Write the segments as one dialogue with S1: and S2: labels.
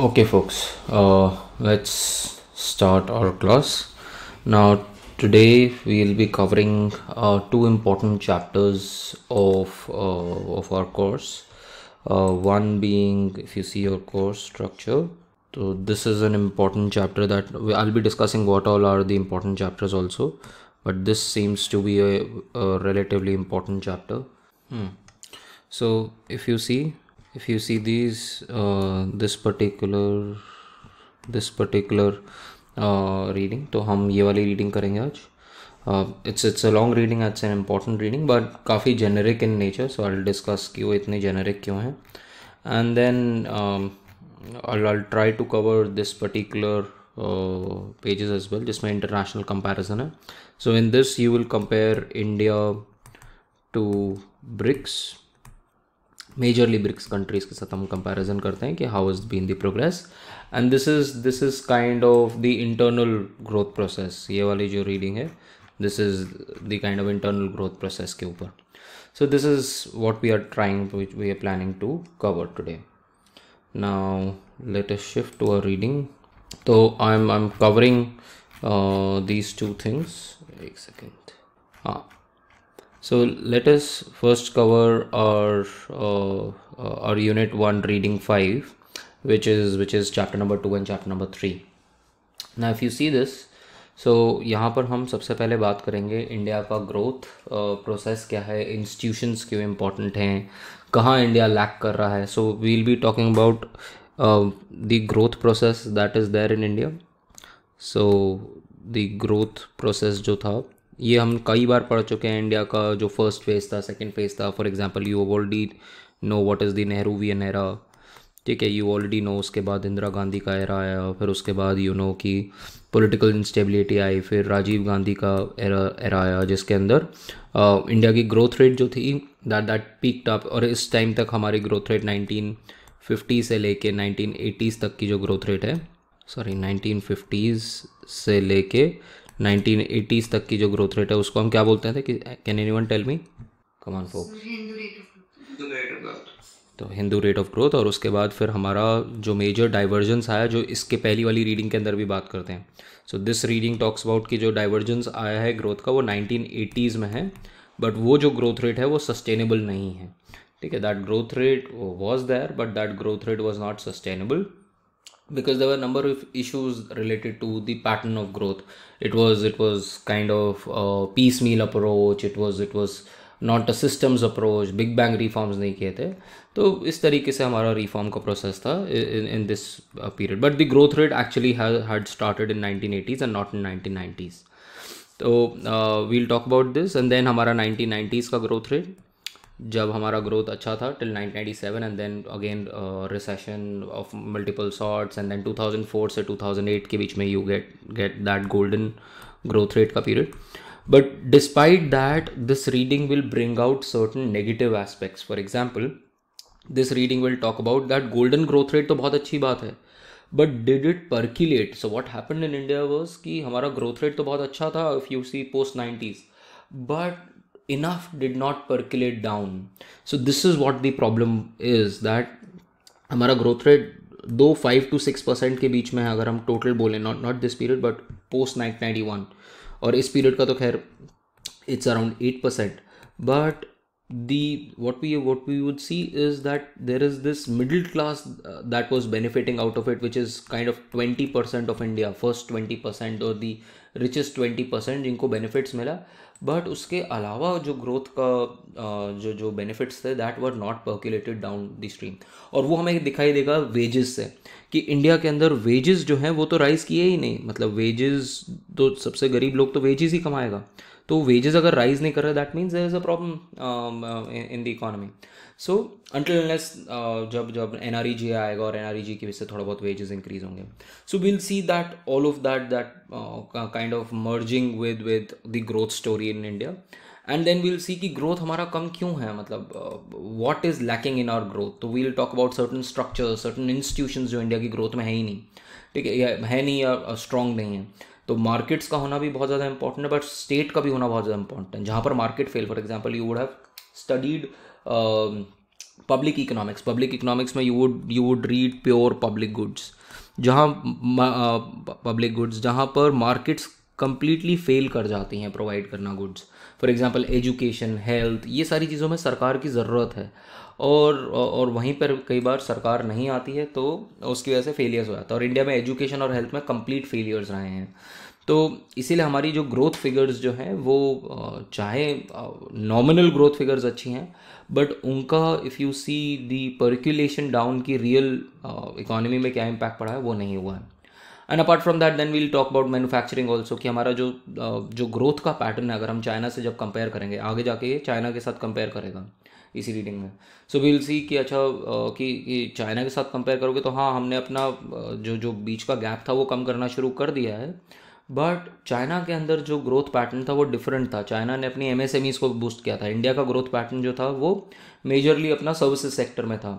S1: okay folks uh, let's start our class now today we'll be covering uh, two important chapters of uh, of our course uh, one being if you see your course structure so this is an important chapter that I'll be discussing what all are the important chapters also but this seems to be a, a relatively important chapter hmm. so if you see if you see these uh, this particular this particular reading uh, तो हम ये वाली reading करेंगे आज it's it's a long reading it's an important reading but काफ़ी generic in nature so I discuss कि वो इतने जेनरिक क्यों हैं and then I try to cover this particular pages as well जिसमें इंटरनेशनल कंपैरिजन है so in this you will compare India to BRICS majorly BRICS countries के साथ हम कंपैरिजन करते हैं कि how is been the progress and this is this is kind of the internal growth process ये वाली जो रीडिंग है this is the kind of internal growth process के ऊपर so this is what we are trying we are planning to cover today now latest shift to uh reading तो I am I am covering these two things एक second हाँ so let us first cover our uh, uh our unit 1 reading 5 which is which is chapter number 2 and chapter number 3 now if you see this so so, यहाँ पर हम सबसे पहले बात करेंगे India का ग्रोथ प्रोसेस uh, क्या है इंस्टीट्यूशंस क्यों इम्पोर्टेंट हैं कहाँ इंडिया लैक कर रहा है so we'll be talking about the growth process that is there in India so the growth process जो था ये हम कई बार पढ़ चुके हैं इंडिया का जो फर्स्ट फेज़ था सेकेंड फेज़ था for example you already know what is the V era ठीक है यू ऑलरेडी नो उसके बाद इंदिरा गांधी का एरा आया फिर उसके बाद यू नो की पोलिटिकल इंस्टेबिलिटी आई फिर राजीव गांधी का एरा एरा आया जिसके अंदर आ, इंडिया की ग्रोथ रेट जो थी दैट दैट पीक टॉप और इस टाइम तक हमारी ग्रोथ रेट नाइनटीन फिफ्टी से लेके एटीज़ तक की जो ग्रोथ रेट है सॉरी नाइनटीन फिफ्टीज से लेके 1980s तक की जो ग्रोथ रेट है उसको हम क्या बोलते हैं कि can anyone tell me come on folk तो हिंदू रेट ऑफ ग्रोथ और उसके बाद फिर हमारा जो मेजर डाइवर्जेंस आया जो इसके पहली वाली रीडिंग के अंदर भी बात करते हैं so this reading talks about की जो डाइवर्जेंस आया है ग्रोथ का वो नाइनटीन में है बट वो जो ग्रोथ रेट है वो सस्टेनेबल नहीं है ठीक है that growth rate was there but that growth rate was not sustainable because there were a number of issues related to the pattern of growth it was it was kind of a piecemeal approach it was it was not a systems approach big bang reforms नहीं किए थे तो इस तरीके से हमारा reform का process था in this period but the growth rate actually had started in nineteen eighties and not in nineteen nineties so we'll talk about this and then हमारा नाइनटीन नाइन्टीज़ का ग्रोथ रेट जब हमारा growth अच्छा था till 1997 and then again recession of multiple sorts and then 2004 से 2008 के बीच में you get get that golden growth rate का period but despite that this reading will bring out certain negative aspects for example this reading will talk about that golden growth rate तो बहुत अच्छी बात है but did it percolate so what happen in India was कि हमारा growth rate तो बहुत अच्छा था if you see post nineties but enough did not percolate down so this is what the problem is that हमारा growth rate, though five to six percent के बीच में है अगर हम टोटल बोलें not not this period but post nine ninety one और इस पीरियड का तो खैर it's around eight the what we what we would see is that there is this middle class uh, that was benefiting out of it which is kind of 20% of india first 20% or the richest twenty percent जिनको benefits मिला but उसके अलावा जो growth का जो जो benefits थे that were not percolated down the stream और वो हमें दिखाई देगा वेजेस से कि इंडिया के अंदर वेजेस जो हैं वो तो राइज़ किए ही नहीं मतलब वेजेस तो सबसे गरीब लोग तो वेजेस ही कमाएगा तो वेजेस अगर राइज नहीं कर रहा that means there is a problem in the economy so until uh, जब जब एन आर ई जी आएगा और एन आर ई जी की वजह से थोड़ा बहुत वेजेस इंक्रीज होंगे so will see that all of that that kind of merging with with the growth story in India and then we'll see कि ग्रोथ हमारा कम क्यों है मतलब what is lacking in our growth तो we'll talk about certain structure certain institution जो India की growth में है ही नहीं ठीक है है नहीं या स्ट्रांग uh, नहीं है तो मार्केट्स का होना भी बहुत ज़्यादा इंपॉर्टेंट है बट स्टेट का भी होना बहुत ज़्यादा इंपॉर्टेंट है जहाँ पर market fail for example you would have studied public economics public economics में you would you would read pure public goods जहाँ पब्लिक गुड्स जहाँ पर मार्केट्स कंप्लीटली फेल कर जाती हैं प्रोवाइड करना goods for example education health ये सारी चीज़ों में सरकार की ज़रूरत है और और वहीं पर कई बार सरकार नहीं आती है तो उसकी वजह से फेलियर्स हो जाता है और इंडिया में एजुकेशन और हेल्थ में कंप्लीट फेलियर्स रहे हैं तो इसीलिए हमारी जो ग्रोथ फिगर्स जो हैं वो चाहे नॉमिनल ग्रोथ फिगर्स अच्छी हैं बट उनका if you see the percolation down की रियल इकोनॉमी में क्या इम्पैक्ट पड़ा है वो नहीं हुआ है and apart from that then we'll talk about manufacturing also कि हमारा जो जो ग्रोथ का पैटर्न है अगर हम चाइना से जब कंपेयर करेंगे आगे जाके ये चाइना के साथ कंपेयर करेगा इसी रीडिंग में सो वील सी कि अच्छा कि, चाइना के साथ कंपेयर करोगे तो हाँ हमने अपना जो जो बीच का गैप था वो कम करना शुरू कर दिया है बट चाइना के अंदर जो ग्रोथ पैटर्न था वो डिफरेंट था चाइना ने अपनी एम को बूस्ट किया था इंडिया का ग्रोथ पैटर्न जो था वो मेजरली अपना सर्विसेज सेक्टर में था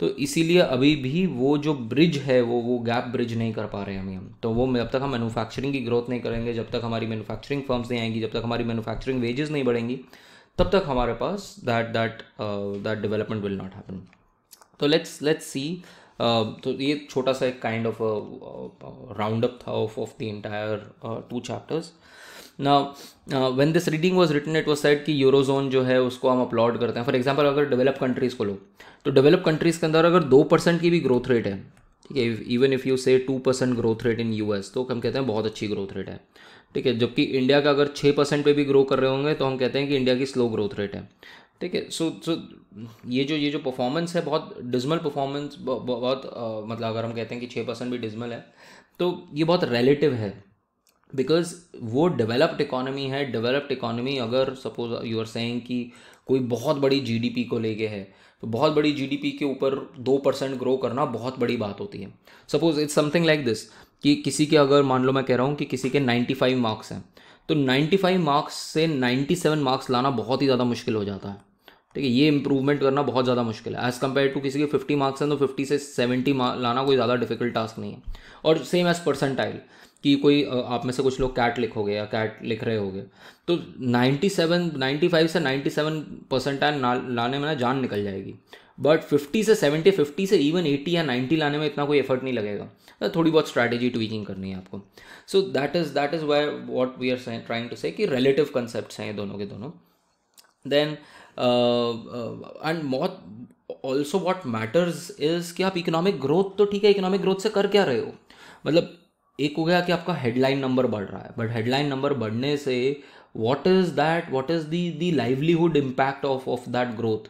S1: तो इसीलिए अभी भी वो जो ब्रिज है वो वो गैप ब्रिज नहीं कर पा रहे हैं हम तो वो जब तक हम मैनुफैक्चरिंग की ग्रोथ नहीं करेंगे जब तक हमारी मैनुफैक्चरिंग फर्म्स नहीं आएंगी जब तक हमारी मैनुफैक्चरिंग वेजेस नहीं बढ़ेंगी तब तक हमारे पास that that that development will not happen तो लेट्स लेट्स सी तो ये छोटा सा एक काइंड ऑफ राउंड अप था of of the entire two chapters ना when this reading was written it was set कि यूरोजोन जो है उसको हम अपलॉड करते हैं फॉर एग्जाम्पल अगर डेवलप कंट्रीज़ को लो तो डेवलप कंट्रीज़ के अंदर अगर दो परसेंट की भी ग्रोथ रेट है ठीक है even if you say two percent growth rate in S तो हम कहते हैं बहुत अच्छी ग्रोथ रेट है ठीक है जबकि इंडिया का अगर छः परसेंट पर भी ग्रो कर रहे होंगे तो हम कहते हैं कि इंडिया की स्लो ग्रोथ रेट है ठीक है सो सो ये जो ये जो परफॉर्मेंस है बहुत डिजमल परफॉर्मेंस बहुत मतलब अगर हम कहते हैं कि छः परसेंट भी डिजमल है तो ये बहुत रिलेटिव है बिकॉज वो डेवलप्ड इकोनॉमी है डेवलप्ड इकोनॉमी अगर सपोज यू आर सेइंग कि कोई बहुत बड़ी जीडीपी को लेके है तो बहुत बड़ी जीडीपी के ऊपर दो परसेंट ग्रो करना बहुत बड़ी बात होती है suppose it's something like this कि किसी के अगर मान लो मैं कह रहा हूँ कि किसी के 95 मार्क्स हैं तो 95 मार्क्स से 97 मार्क्स लाना बहुत ही ज़्यादा मुश्किल हो जाता है ठीक है ये इंप्रूवमेंट करना बहुत ज़्यादा मुश्किल है एज़ कम्पेयर टू किसी के 50 मार्क्स हैं तो 50 से 70 लाना कोई ज़्यादा डिफिकल्ट टास्क नहीं है और सेम एज़ परसेंटाइल कि कोई आप में से कुछ लोग कैट लिखोगे या कैट लिख रहे होगे तो 97 95 से 97 परसेंटाइल लाने में ना जान निकल जाएगी बट 50 से 70 50 से इवन 80 या 90 लाने में इतना कोई एफर्ट नहीं लगेगा तो थोड़ी बहुत स्ट्रैटेजी ट्वीकिंग करनी है आपको so that is that is why what we are trying to say कि रिलेटिव कंसेप्ट हैं दोनों के दोनों देन एंड मॉट ऑल्सो वॉट मैटर्स इज़ कि आप इकोनॉमिक ग्रोथ तो ठीक है इकोनॉमिक ग्रोथ से कर क्या रहे हो मतलब एक हो गया कि आपका हेडलाइन नंबर बढ़ रहा है बट हेडलाइन नंबर बढ़ने से what is that what is the the livelihood impact of of that growth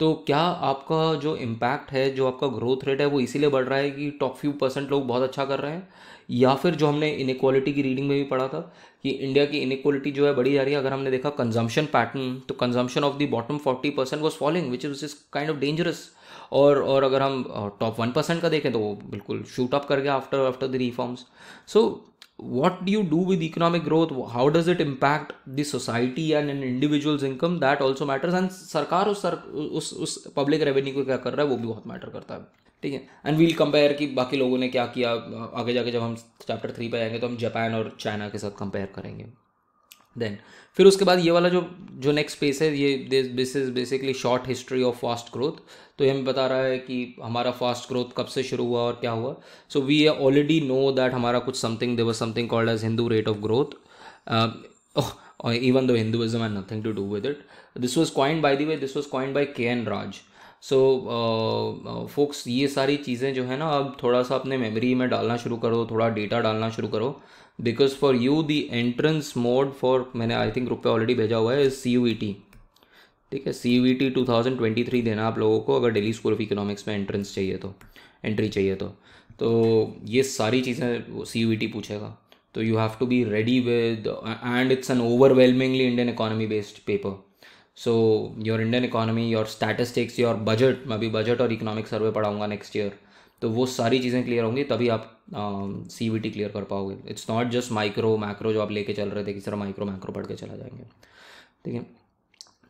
S1: तो क्या आपका जो इम्पैक्ट है जो आपका ग्रोथ रेट है वो इसीलिए बढ़ रहा है कि टॉप फ्यू परसेंट लोग बहुत अच्छा कर रहे हैं या फिर जो हमने इनक्वालिटी की रीडिंग में भी पढ़ा था कि इंडिया की इनक्वालिटी जो है बढ़ी जा रही है अगर हमने देखा कंजम्पशन पैटर्न तो consumption of the bottom forty percent was following which is is kind of dangerous और और अगर हम टॉप वन परसेंट का देखें तो वो बिल्कुल शूट अप कर गया after after the reforms so what do you do with economic growth how does it impact the society and an individual's income that also matters and सरकार उस sir उस उस पब्लिक रेवेन्यू को क्या कर रहा है वो भी बहुत मैटर करता है ठीक है एंड वील कंपेयर कि बाकी लोगों ने क्या किया आगे जाके जब हम चैप्टर थ्री पे आएंगे तो हम जापान और चाइना के साथ कंपेयर करेंगे देन फिर उसके बाद ये वाला जो जो नेक्स्ट पेज है ये this is basically short history of fast growth तो ये हमें बता रहा है कि हमारा फास्ट ग्रोथ कब से शुरू हुआ और क्या हुआ so we already know that हमारा कुछ something was something called as Hindu rate of growth even though Hinduism and nothing to do with it this was coined by the way this was coined by K N Raj so folks uh, uh, ये सारी चीज़ें जो है ना अब थोड़ा सा अपने मेमोरी में डालना शुरू करो थोड़ा डेटा डालना शुरू करो because for you the entrance mode for मैंने आई थिंक रुपया ऑलरेडी भेजा हुआ है सी यू ई टी ठीक है C E T two thousand twenty three देना आप लोगों को अगर डेली स्कूल ऑफ इकोनॉमिक्स में एंट्रेंस चाहिए तो एंट्री चाहिए तो तो ये सारी चीज़ें C U E T e पूछेगा तो you have to be ready with and it's an overwhelmingly Indian economy based paper so your Indian economy your statistics your budget मैं अभी बजट और इकोनॉमिक सर्वे पढ़ाऊंगा नेक्स्ट ईयर तो वो सारी चीज़ें क्लियर होंगी तभी आप सी वी टी क्लियर कर पाओगे it's not just micro macro जो आप लेके चल रहे थे कि सर माइक्रो मैक्रो पढ़ के चला जाएंगे ठीक है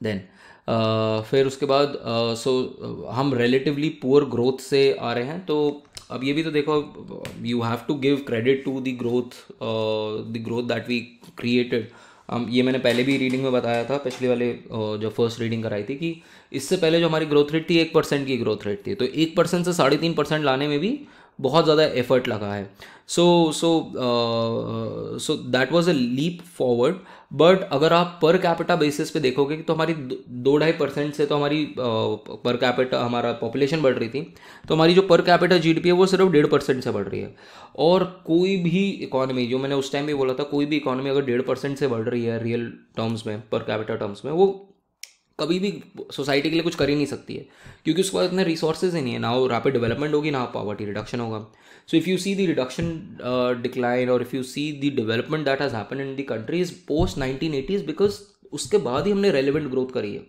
S1: देन uh, फिर उसके बाद सो uh, so, uh, हम रिलेटिवली पुअर ग्रोथ से आ रहे हैं तो अब ये भी तो देखो you have to give credit to the growth the growth that we created हम um, ये मैंने पहले भी रीडिंग में बताया था पिछले वाले जो फर्स्ट रीडिंग कराई थी कि इससे पहले जो हमारी ग्रोथ रेट थी एक परसेंट की ग्रोथ रेट थी तो एक परसेंट से साढ़े तीन परसेंट लाने में भी बहुत ज़्यादा एफर्ट लगा है so so so that was a leap forward but अगर आप पर कैपिटा बेसिस पे देखोगे तो हमारी दो ढाई परसेंट से तो हमारी पर uh, कैपिटा हमारा पॉपुलेशन बढ़ रही थी तो हमारी जो पर कैपिटा जी है वो सिर्फ डेढ़ परसेंट से बढ़ रही है और कोई भी इकोनॉमी जो मैंने उस टाइम भी बोला था कोई भी इकोनॉमी अगर डेढ़ परसेंट से बढ़ रही है रियल टर्म्स में पर कैपिटा टर्म्स में वो कभी भी सोसाइटी के लिए कुछ कर ही नहीं सकती है क्योंकि उसके पास इतने रिसोर्सेज ही नहीं है ना वो रैपिड डेवलपमेंट होगी ना पॉवर्टी रिडक्शन होगा so if you see the reduction decline और if you see the development that has happen in the countries post nineteen eighties because उसके बाद ही हमने रेलिवेंट ग्रोथ करी है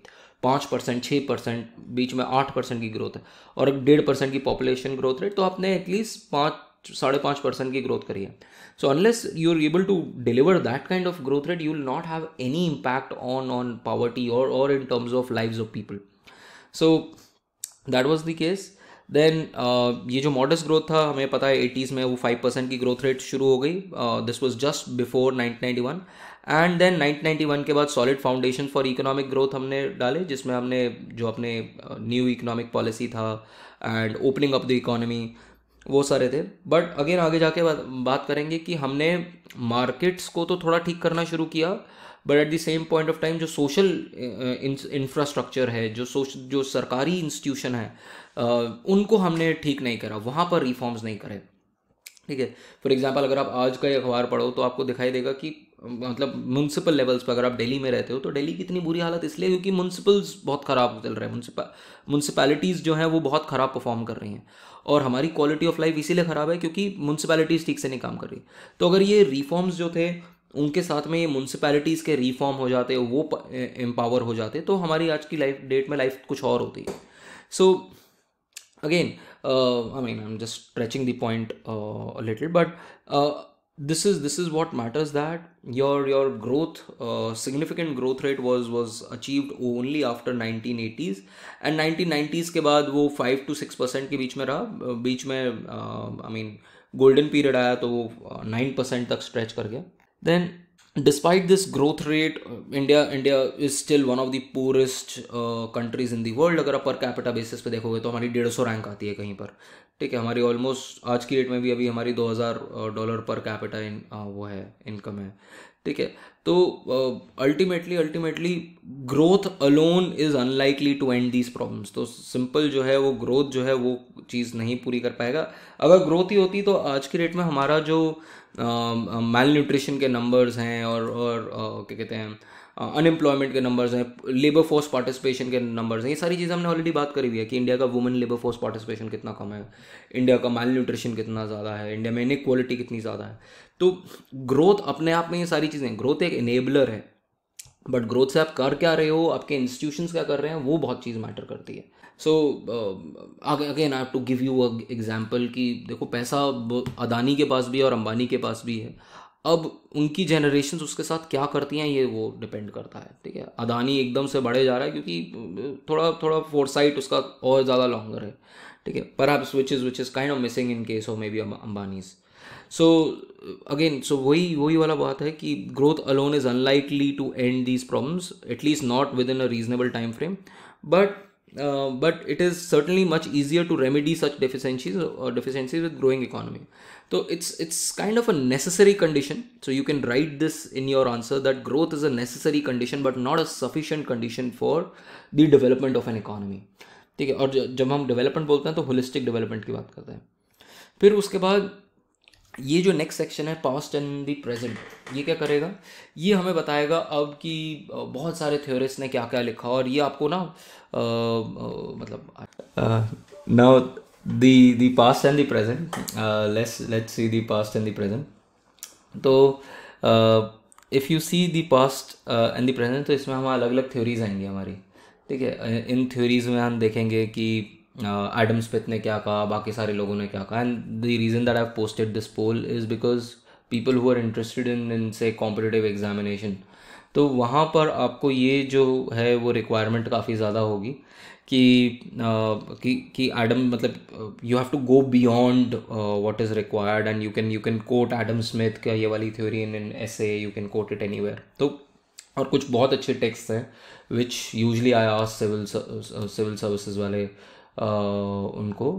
S1: पाँच परसेंट छः परसेंट बीच में आठ परसेंट की ग्रोथ है और डेढ़ परसेंट की पॉपुलेशन ग्रोथ रेट तो आपने एटलीस्ट पाँच साढ़े पाँच परसेंट की ग्रोथ करी है so unless you are able to deliver that kind of growth rate you will not have any impact on on poverty और और in terms of lives of people so that was the case then ये जो मॉडर्स growth था हमें पता है eighties में वो फाइव परसेंट की ग्रोथ रेट शुरू हो गई this was just before nineteen ninety one and then nineteen ninety one के बाद solid foundation for economic growth हमने डाले जिसमें हमने जो अपने न्यू इकोनॉमिक पॉलिसी था and opening up the economy वो सारे थे बट अगेन आगे जाके बात बात करेंगे कि हमने मार्केट्स को तो थोड़ा ठीक करना शुरू किया but at the same point of time जो सोशल इंफ्रास्ट्रक्चर है जो सोश जो सरकारी इंस्टीट्यूशन है उनको हमने ठीक नहीं करा वहाँ पर रिफॉर्म्स नहीं करे ठीक है फॉर एग्जाम्पल अगर आप आज का अखबार पढ़ो तो आपको दिखाई देगा कि मतलब म्यूनसिपल लेवल्स पर अगर आप दिल्ली में रहते हो तो दिल्ली की इतनी बुरी हालत इसलिए क्योंकि म्यूनसिपल्स बहुत ख़राब चल रहे हैं म्यूनसिपैलिटीज़ जो हैं वो बहुत ख़राब परफॉर्म कर रही हैं और हमारी क्वालिटी ऑफ लाइफ इसीलिए ख़राब है क्योंकि म्यूनसिपैलिटीज़ ठीक से नहीं काम कर रही तो अगर ये रिफॉर्म्स जो थे उनके साथ में ये म्यूनसिपैलिटीज़ के रिफॉर्म हो जाते वो एम्पावर हो जाते तो हमारी आज की लाइफ डेट में लाइफ कुछ और होती है so again I mean I am just stretching the point little but this is this is what matters that your your growth uh, significant growth rate was was achieved only after 1980s and 1990s के बाद वो 5 to 6 percent के बीच में रहा बीच में I mean golden period आया तो वो nine percent तक stretch कर गया then despite this growth rate India India is still one of the poorest countries in the world अगर आप पर कैपिटा बेसिस पे देखोगे तो हमारी डेढ़ सौ रैंक आती है कहीं पर ठीक है हमारी ऑलमोस्ट आज की डेट में भी अभी हमारी दो हज़ार डॉलर पर कैपिटा इन वो है इनकम है ठीक है तो ultimately ultimately growth alone is unlikely to end these problems तो सिंपल जो है वो ग्रोथ जो है वो चीज़ नहीं पूरी कर पाएगा अगर ग्रोथ ही होती तो आज की डेट में हमारा जो uh, male um, nutrition um, के नंबर्स हैं और और uh, क्या कहते हैं अनएम्प्लॉयमेंट uh, के नंबर्स हैं लेबर फोर्स पार्टिसिपेशन के नंबर्स हैं ये सारी चीज़ें हमने ऑलरेडी बात करी हुई है कि इंडिया का वुमेन लेबर फोर्स पार्टिसिपेशन कितना कम है इंडिया का माल न्यूट्रिशन कितना ज़्यादा है इंडिया में इनक्वालिटी कितनी ज़्यादा है तो ग्रोथ अपने आप में ये सारी चीज़ें ग्रोथ एक इनेबलर है बट ग्रोथ से आप कर क्या रहे हो आपके इंस्टीट्यूशंस क्या कर रहे हैं वो बहुत चीज़ मैटर करती है so again I to give you example कि देखो पैसा अदानी के पास भी है और अंबानी के पास भी है अब उनकी जनरेशन उसके साथ क्या करती हैं ये वो डिपेंड करता है ठीक है अदानी एकदम से बढ़े जा रहा है क्योंकि थोड़ा थोड़ा फोरसाइट उसका और ज़्यादा लॉन्गर है ठीक है पर आप switch is which is kind of missing in case of maybe Ambanis so again so वही वही वाला बात है कि growth alone is unlikely to end these problems at least not within a reasonable time frame but but it is certainly much easier to remedy such deficiencies और deficiencies with growing economy तो it's it's kind of a necessary condition so you can right this in your answer that growth is a necessary condition but not a sufficient condition for the development of an economy ठीक है और जब हम development बोलते हैं तो holistic development की बात करते हैं फिर उसके बाद ये जो नेक्स्ट सेक्शन है पास्ट एंड दी प्रेजेंट ये क्या करेगा ये हमें बताएगा अब कि बहुत सारे थ्योरिस्ट ने क्या क्या लिखा और ये आपको ना मतलब now the the past and the present let's let's see the past and the present तो if you see the past and the present तो इसमें हम अलग अलग थ्योरीज आएंगी हमारी ठीक है इन थ्योरीज में हम देखेंगे कि एडम uh, स्मिथ ने क्या कहा बाकी सारे लोगों ने क्या कहा and the reason that I posted this poll is because people who are interested in in say competitive examination तो वहाँ पर आपको ये जो है वो रिक्वायरमेंट काफ़ी ज़्यादा होगी कि uh, कि कि एडम मतलब you have to go beyond what is required and you can you can quote Adam Smith का ये वाली theory in in essay you can quote it any तो और कुछ बहुत अच्छे टेक्स्ट हैं which usually I civil civil services वाले उनको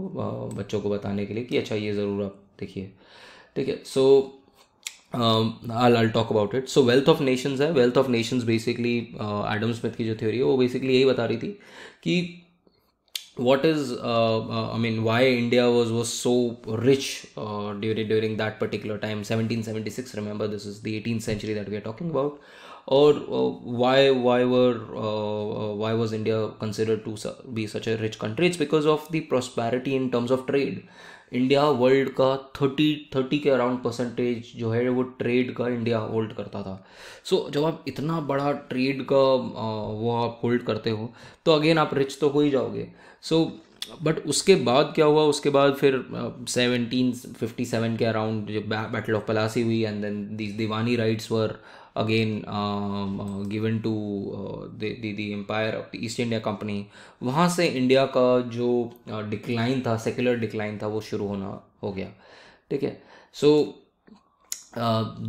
S1: बच्चों को बताने के लिए कि अच्छा ये ज़रूर आप देखिए ठीक है so I'll I'll talk about it so wealth of nations है wealth of nations basically Adam Smith की जो थ्योरी है वो बेसिकली यही बता रही थी कि what is I mean why India was was so rich during during that particular time seventeen seventy six remember this is the eighteen century that we are talking about और why why were why was India consider to be such a rich country it's because of the prosperity in terms of trade India world का thirty thirty के around percentage जो है वो trade का India hold करता था सो so, जब आप इतना बड़ा ट्रेड का uh, वो आप होल्ड करते हो तो अगेन आप रिच तो हो ही जाओगे सो so, बट उसके बाद क्या हुआ उसके बाद फिर सेवनटीन फिफ्टी सेवन के अराउंड जो बैटल ऑफ पलासी हुई and then these Diwani rights were again given to the empire of the East India Company वहाँ से इंडिया का जो डिक्लाइन uh, था सेकुलर डिक्लाइन था वो शुरू होना हो गया ठीक है so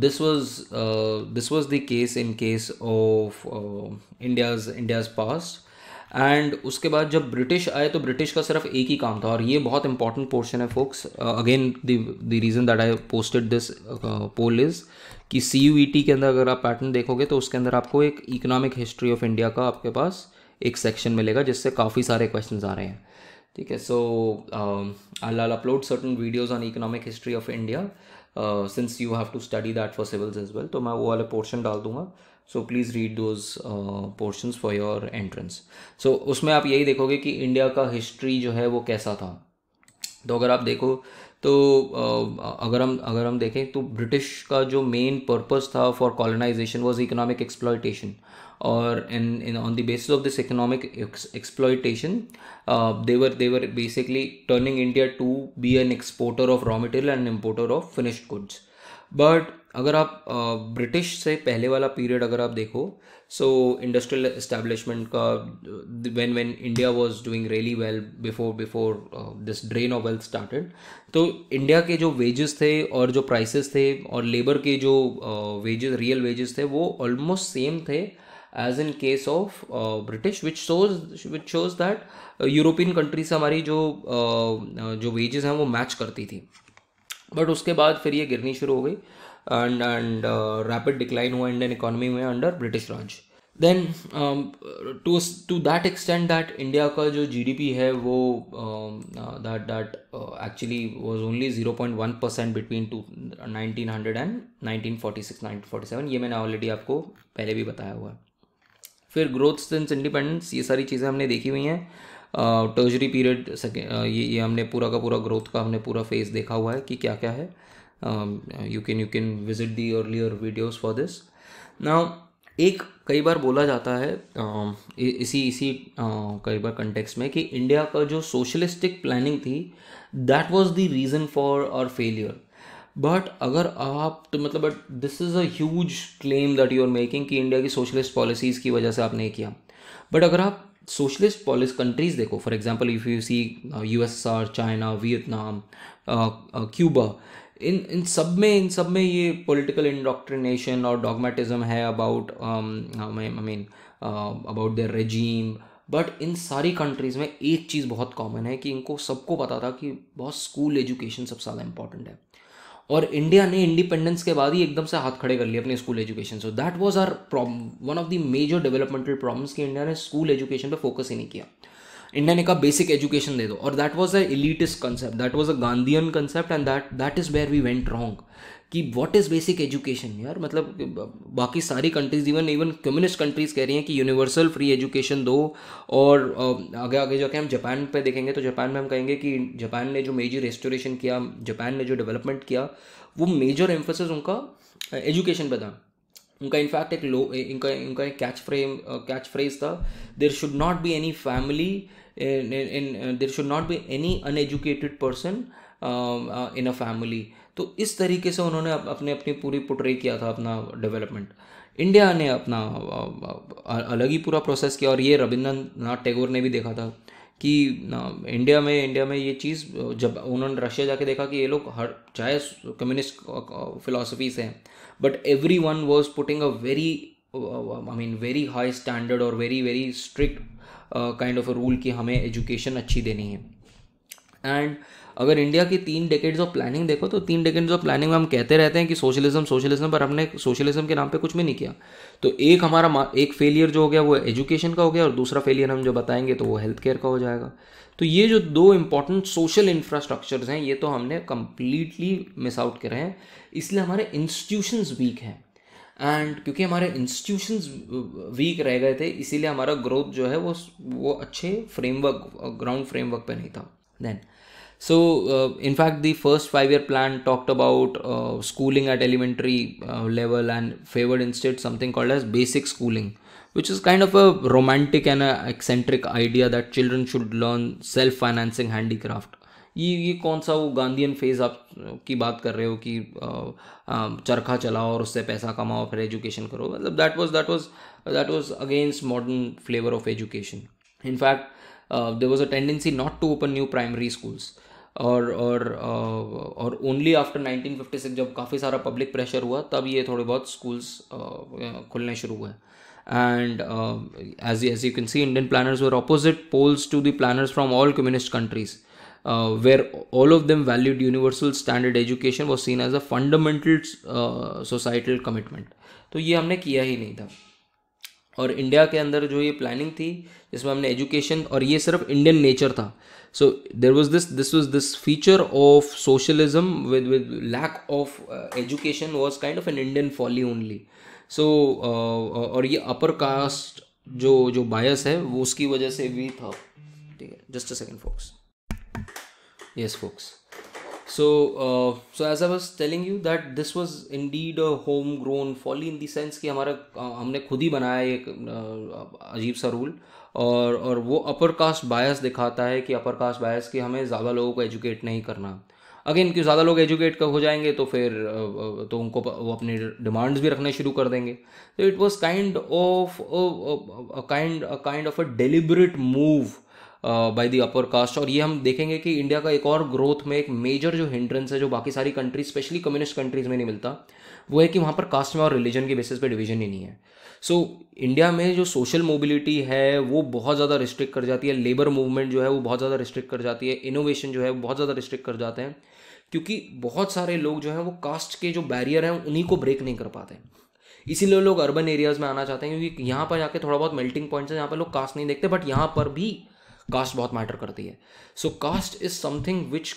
S1: this was this was the case in case of India's India's past and उसके बाद जब ब्रिटिश आए तो ब्रिटिश का सिर्फ एक ही काम था और ये बहुत इंपॉर्टेंट पोर्शन है folks again the reason that I posted this poll is कि सी यू ई टी के अंदर अगर आप पैटर्न देखोगे तो उसके अंदर आपको एक इकोनॉमिक हिस्ट्री ऑफ इंडिया का आपके पास एक सेक्शन मिलेगा जिससे काफ़ी सारे क्वेश्चन आ रहे हैं ठीक है so I will upload certain videos on economic history of India since you have to study that for civils is well तो मैं वो वाला पोर्शन डाल दूंगा so please read those portions for your entrance so उसमें आप यही देखोगे कि इंडिया का हिस्ट्री जो है वो कैसा था तो अगर आप देखो तो uh, अगर हम अगर हम देखें तो ब्रिटिश का जो मेन पर्पस था for colonization was economic exploitation और in in on the basis of this economic exploitation they were they were basically turning India to be an exporter of raw material and importer of finished goods but अगर आप British से पहले वाला period अगर आप देखो so industrial establishment का when when India was doing really well before before this drain of wealth started तो इंडिया के जो वेजेस थे और जो प्राइसेस थे और लेबर के जो वेजेस रियल वेजेस थे वो ऑलमोस्ट सेम थे as in case of British which shows which shows that European country से हमारी जो uh, जो वेजेस हैं वो मैच करती थी बट उसके बाद फिर ये गिरनी शुरू हो गई एंड एंड रैपिड डिक्लाइन हुआ इंडियन इकोनॉमी में under British Raj then to to that extent that India का जो जी डी पी है वो that that actually was only zero point one percent between to nineteen hundred and nineteen forty six nineteen forty seven ये मैंने already आपको पहले भी बताया हुआ है फिर ग्रोथ सिंस इंडिपेंडेंस ये सारी चीज़ें हमने देखी हुई हैं टर्जरी uh, पीरियड uh, ये ये हमने पूरा का पूरा ग्रोथ का हमने पूरा फेज देखा हुआ है कि क्या क्या है um, you can you can visit the earlier videos for this now एक कई बार बोला जाता है um, इसी इसी uh, कई बार कंटेक्स में कि इंडिया का जो सोशलिस्टिक प्लानिंग थी that was the reason for are failure but अगर आप तो मतलब but this is a huge claim that you are making कि इंडिया की सोशलिस्ट पॉलिसीज़ की वजह से आपने किया बट अगर आप सोशलिस्ट पॉलिस कंट्रीज़ देखो for example if you C U S R China Vietnam Cuba इन इन सब में इन सब में ये पॉलिटिकल इंडोक्ट्रिनेशन और डॉगमेटिज्म है about I mean about their regime but इन सारी कंट्रीज़ में एक चीज़ बहुत कॉमन है कि इनको सबको पता था कि बहुत स्कूल एजुकेशन सबसे ज़्यादा इंपॉर्टेंट है और इंडिया ने इंडिपेंडेंस के बाद ही एकदम से हाथ खड़े कर लिए अपने स्कूल एजुकेशन से that was our problem one of the major developmental problems कि इंडिया ने स्कूल एजुकेशन पे फोकस ही नहीं किया इंडिया ने कहा बेसिक एजुकेशन दे दो और that was a elitist concept that was a Gandhian concept and that that is where we went wrong कि वॉट इज़ बेसिक एजुकेशन यार मतलब बाकी सारी countries even even communist countries कह रही हैं कि यूनिवर्सल फ्री एजुकेशन दो और आगे आगे जाके हम जापान पे देखेंगे तो जापान में हम कहेंगे कि जापान ने जो मेजर रेस्टोरेशन किया जापान ने जो डेवलपमेंट किया वो मेजर एम्फोसिस उनका एजुकेशन पर था उनका इनफैक्ट एक लो इनका इनका एक कैच फ्रेम कैच फ्रेज था there should not be any family in there should not be any uneducated person in a family तो इस तरीके से उन्होंने अपने अपनी पूरी पोट्रे किया था अपना डेवलपमेंट इंडिया ने अपना अलग ही पूरा प्रोसेस किया और ये रविंद्रनाथ टैगोर ने भी देखा था कि इंडिया में इंडिया में ये चीज़ जब उन्होंने रशिया जाके देखा कि ये लोग हर चाहे कम्युनिस्ट फिलोसफीज हैं but every one was putting a very I mean very high standard और very very strict kind of rule कि हमें एजुकेशन अच्छी देनी है एंड अगर इंडिया की तीन डेकेड्स ऑफ प्लानिंग देखो तो तीन डेकेड्स ऑफ प्लानिंग में हम कहते रहते हैं कि सोशलिज्म सोशलिज्म पर हमने सोशलिज्म के नाम पे कुछ भी नहीं किया तो एक हमारा एक फेलियर जो हो गया वो एजुकेशन का हो गया और दूसरा फेलियर हम जो बताएंगे तो वो हेल्थ केयर का हो जाएगा तो ये जो दो इंपॉर्टेंट सोशल इंफ्रास्ट्रक्चर्स हैं ये तो हमने कंप्लीटली मिस आउट करे हैं इसलिए हमारे इंस्टीट्यूशंस वीक हैं एंड क्योंकि हमारे इंस्टीट्यूशन वीक रह गए थे इसीलिए हमारा ग्रोथ जो है वो वो अच्छे फ्रेमवर्क ग्राउंड फ्रेमवर्क पे नहीं था then so in fact the first five year plan talked about schooling at elementary level and favoured institute something called as basic schooling which is kind of a romantic and eccentric idea that children should learn self financing handicraft ये ये कौन सा वो Gandhian phase आप की बात कर रहे हो कि चरखा चलाओ और उससे पैसा कमाओ फिर एजुकेशन करो मतलब that was that was that was against modern flavour of education in fact there was a tendency not to open new primary schools और और और ओनली आफ्टर 1956 जब काफ़ी सारा पब्लिक प्रेशर हुआ तब ये थोड़े बहुत स्कूल्स खुलने शुरू हुए and as as you can see Indian planners were opposite poles to to from all communist countries uh, where all of them valued universal standard education was seen as a fundamental uh, societal commitment तो ये हमने किया ही नहीं था और India के अंदर जो ये प्लानिंग थी जिसमें हमने एजुकेशन और ये सिर्फ इंडियन नेचर था so there was this this was this feature of socialism with with lack of education was kind of an Indian folly only so और ये अपर कास्ट जो जो बायस है वो उसकी वजह से भी था ठीक है just a second folks yes folks so uh, so as i was telling you that this was indeed a homegrown folly in the sense कि हमारा uh, हमने खुद ही बनाया एक uh, अजीब सा रूल और और वो अपर कास्ट बायस दिखाता है कि अपर कास्ट बायस कि हमें ज़्यादा लोगों को एजुकेट नहीं करना अगेन क्यों ज़्यादा लोग एजुकेट हो जाएंगे तो फिर uh, तो उनको वो अपने डिमांड्स भी रखने शुरू कर देंगे तो it was kind of kind kind of a deliberate move by the upper caste और ये हम देखेंगे कि इंडिया का एक और ग्रोथ में एक मेजर जो हिंड्रेंस है जो बाकी सारी कंट्रीज स्पेशली कम्युनिस्ट कंट्रीज में नहीं मिलता वो है कि वहाँ पर कास्ट में और रिलीजन के बेसिस पे डिवीजन ही नहीं है सो so, इंडिया में जो सोशल मोबिलिटी है वो बहुत ज़्यादा रिस्ट्रिक्ट कर जाती है लेबर मूवमेंट जो है वो बहुत ज़्यादा रिस्ट्रिक्ट कर जाती है इनोवेशन जो है वो बहुत ज़्यादा रिस्ट्रिक्ट कर जाते हैं क्योंकि बहुत सारे लोग जो हैं वो कास्ट के जो बैरियर हैं उन्हीं को ब्रेक नहीं कर पाते इसीलिए लोग अर्बन एरियाज़ में आना चाहते हैं क्योंकि यहाँ पर जाके थोड़ा बहुत मेल्टिंग पॉइंट्स है यहाँ पर लोग कास्ट नहीं देखते बट यहाँ पर भी कास्ट बहुत मैटर करती है so caste is something which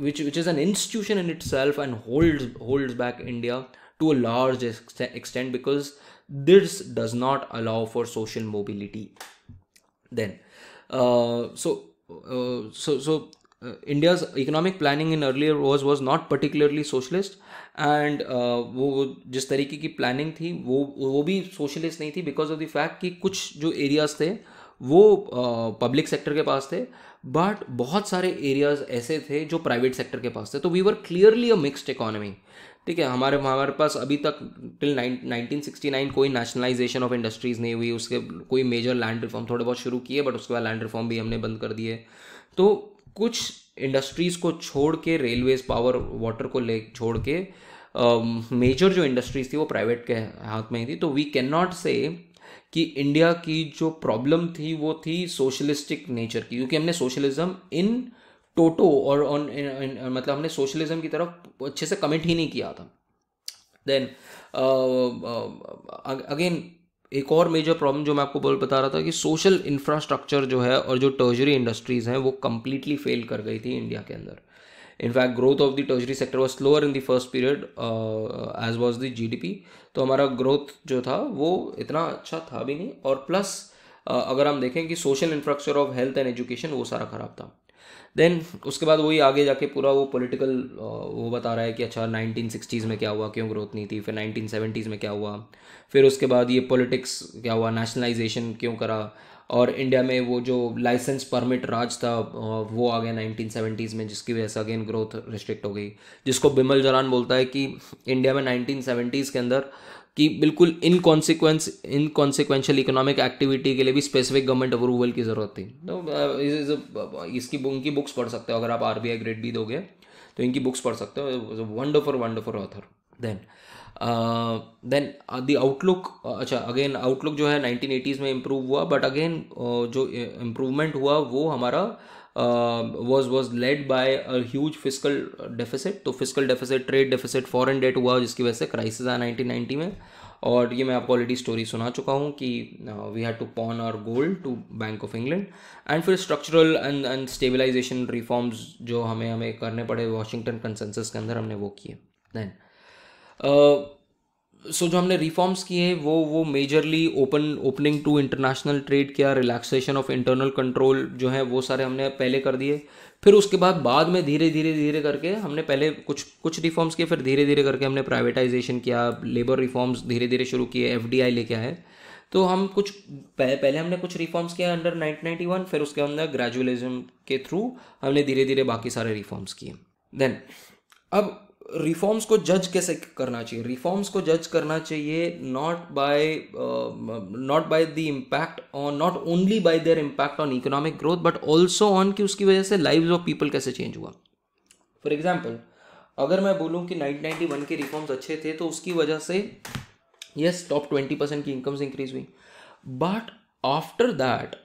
S1: which which is an institution in itself and hold hold back India to a large extend because this does not allow for social mobility then so so so India's economic planning in earlier was was not particularly socialist and वो जिस तरीके की planning थी वो वो भी socialist नहीं थी बिकॉज ऑफ द फैक्ट कि कुछ जो एरियाज थे uh, वो पब्लिक सेक्टर के पास थे बट बहुत सारे एरियाज ऐसे थे जो प्राइवेट सेक्टर के पास थे तो we were clearly a mixed economy ठीक है हमारे हमारे पास अभी तक टिल नाइनटीन सिक्सटी नाइन कोई नेशनलाइजेशन ऑफ इंडस्ट्रीज़ नहीं हुई उसके कोई मेजर लैंड रिफॉर्म थोड़े बहुत शुरू किए बट उसके बाद लैंड रिफॉर्म भी हमने बंद कर दिए तो कुछ इंडस्ट्रीज़ को छोड़ के रेलवेज पावर वाटर को ले छोड़ के मेजर uh, जो इंडस्ट्रीज़ थी वो प्राइवेट के हाथ में ही थी तो वी कैन नॉट से कि इंडिया की जो प्रॉब्लम थी वो थी सोशलिस्टिक नेचर की क्योंकि हमने सोशलिज्म इन टोटो और ऑन मतलब हमने सोशलिज्म की तरफ अच्छे से कमिट ही नहीं किया था देन अगेन uh, uh, एक और मेजर प्रॉब्लम जो मैं आपको बोल बता रहा था कि सोशल इंफ्रास्ट्रक्चर जो है और जो टर्जरी इंडस्ट्रीज़ हैं वो कम्प्लीटली फेल कर गई थी इंडिया के अंदर growth of the of sector was slower in the first period as was the G D P तो हमारा ग्रोथ जो था वो इतना अच्छा था भी नहीं और प्लस uh, अगर हम देखें कि social infrastructure of health and education वो सारा ख़राब था देन उसके बाद वही आगे जाके पूरा वो पॉलिटिकल uh, वो बता रहा है कि अच्छा नाइनटीन सिक्सटीज़ में क्या हुआ क्यों ग्रोथ नहीं थी फिर नाइनटीन सेवेंटीज़ में क्या हुआ फिर उसके बाद ये पॉलिटिक्स क्या हुआ नेशनलाइजेशन क्यों करा और इंडिया में वो जो लाइसेंस परमिट राज था वो आ गया नाइनटीन सेवेंटीज़ में जिसकी वजह से अगेन ग्रोथ रिस्ट्रिक्ट हो गई जिसको बिमल जरान बोलता है कि इंडिया में नाइनटीन सेवेंटीज़ के अंदर कि बिल्कुल इनकॉन्सिक्वेंस इनकॉन्सिक्वेंशियल इकोनॉमिक एक्टिविटी के लिए भी स्पेसिफिक गवर्नमेंट अप्रूवल की ज़रूरत थी तो इसकी उनकी बुक्स पढ़ सकते हो अगर आप आर बी आई ग्रेड भी दोगे तो इनकी बुक्स पढ़ सकते हो wonderful wonderful author then then the outlook अच्छा अगेन आउटलुक जो है नाइनटीन एटीज में इम्प्रूव हुआ बट अगेन uh, जो इम्प्रूवमेंट uh, हुआ वो हमारा was was led by huge physical deficit तो physical deficit trade deficit foreign debt हुआ जिसकी वजह से क्राइसिस आया नाइनटीन नाइन्टी में और ये मैं आपको ऑलरेडी स्टोरी सुना चुका हूँ कि we had to pawn our gold to Bank of England and फिर structural and and stabilization reforms जो हमें हमें करने पड़े वॉशिंगटन कंसेंसस के अंदर हमने वो किए दैन सो जो हमने रिफॉर्म्स किए हैं वो वो majorly open opening to international trade किया रिलैक्सेशन ऑफ इंटरनल कंट्रोल जो है वो सारे हमने पहले कर दिए फिर उसके बाद बाद में धीरे धीरे धीरे करके हमने पहले कुछ कुछ रिफॉर्म्स किए फिर धीरे धीरे करके हमने प्राइवेटाइजेशन किया लेबर रिफॉर्म्स धीरे धीरे शुरू किए एफ डी आई लेके आए तो हम कुछ पहले हमने कुछ रिफॉर्म्स किया अंडर नाइनटीन नाइन्टी वन फिर उसके अंदर ग्रेजुअलिज्म के थ्रू हमने धीरे धीरे बाकी सारे रिफॉर्म्स किए देन अब रिफॉर्म्स को जज कैसे करना चाहिए रिफॉर्म्स को जज करना चाहिए not by not by the impact on not only by their impact on economic growth but also on कि उसकी वजह से लाइव्स ऑफ पीपल कैसे चेंज हुआ फॉर एग्जाम्पल अगर मैं बोलूँ कि नाइनटीन वन के रिफॉर्म्स अच्छे थे तो उसकी वजह से यस टॉप ट्वेंटी परसेंट की इनकम्स इंक्रीज हुई बट आफ्टर दैट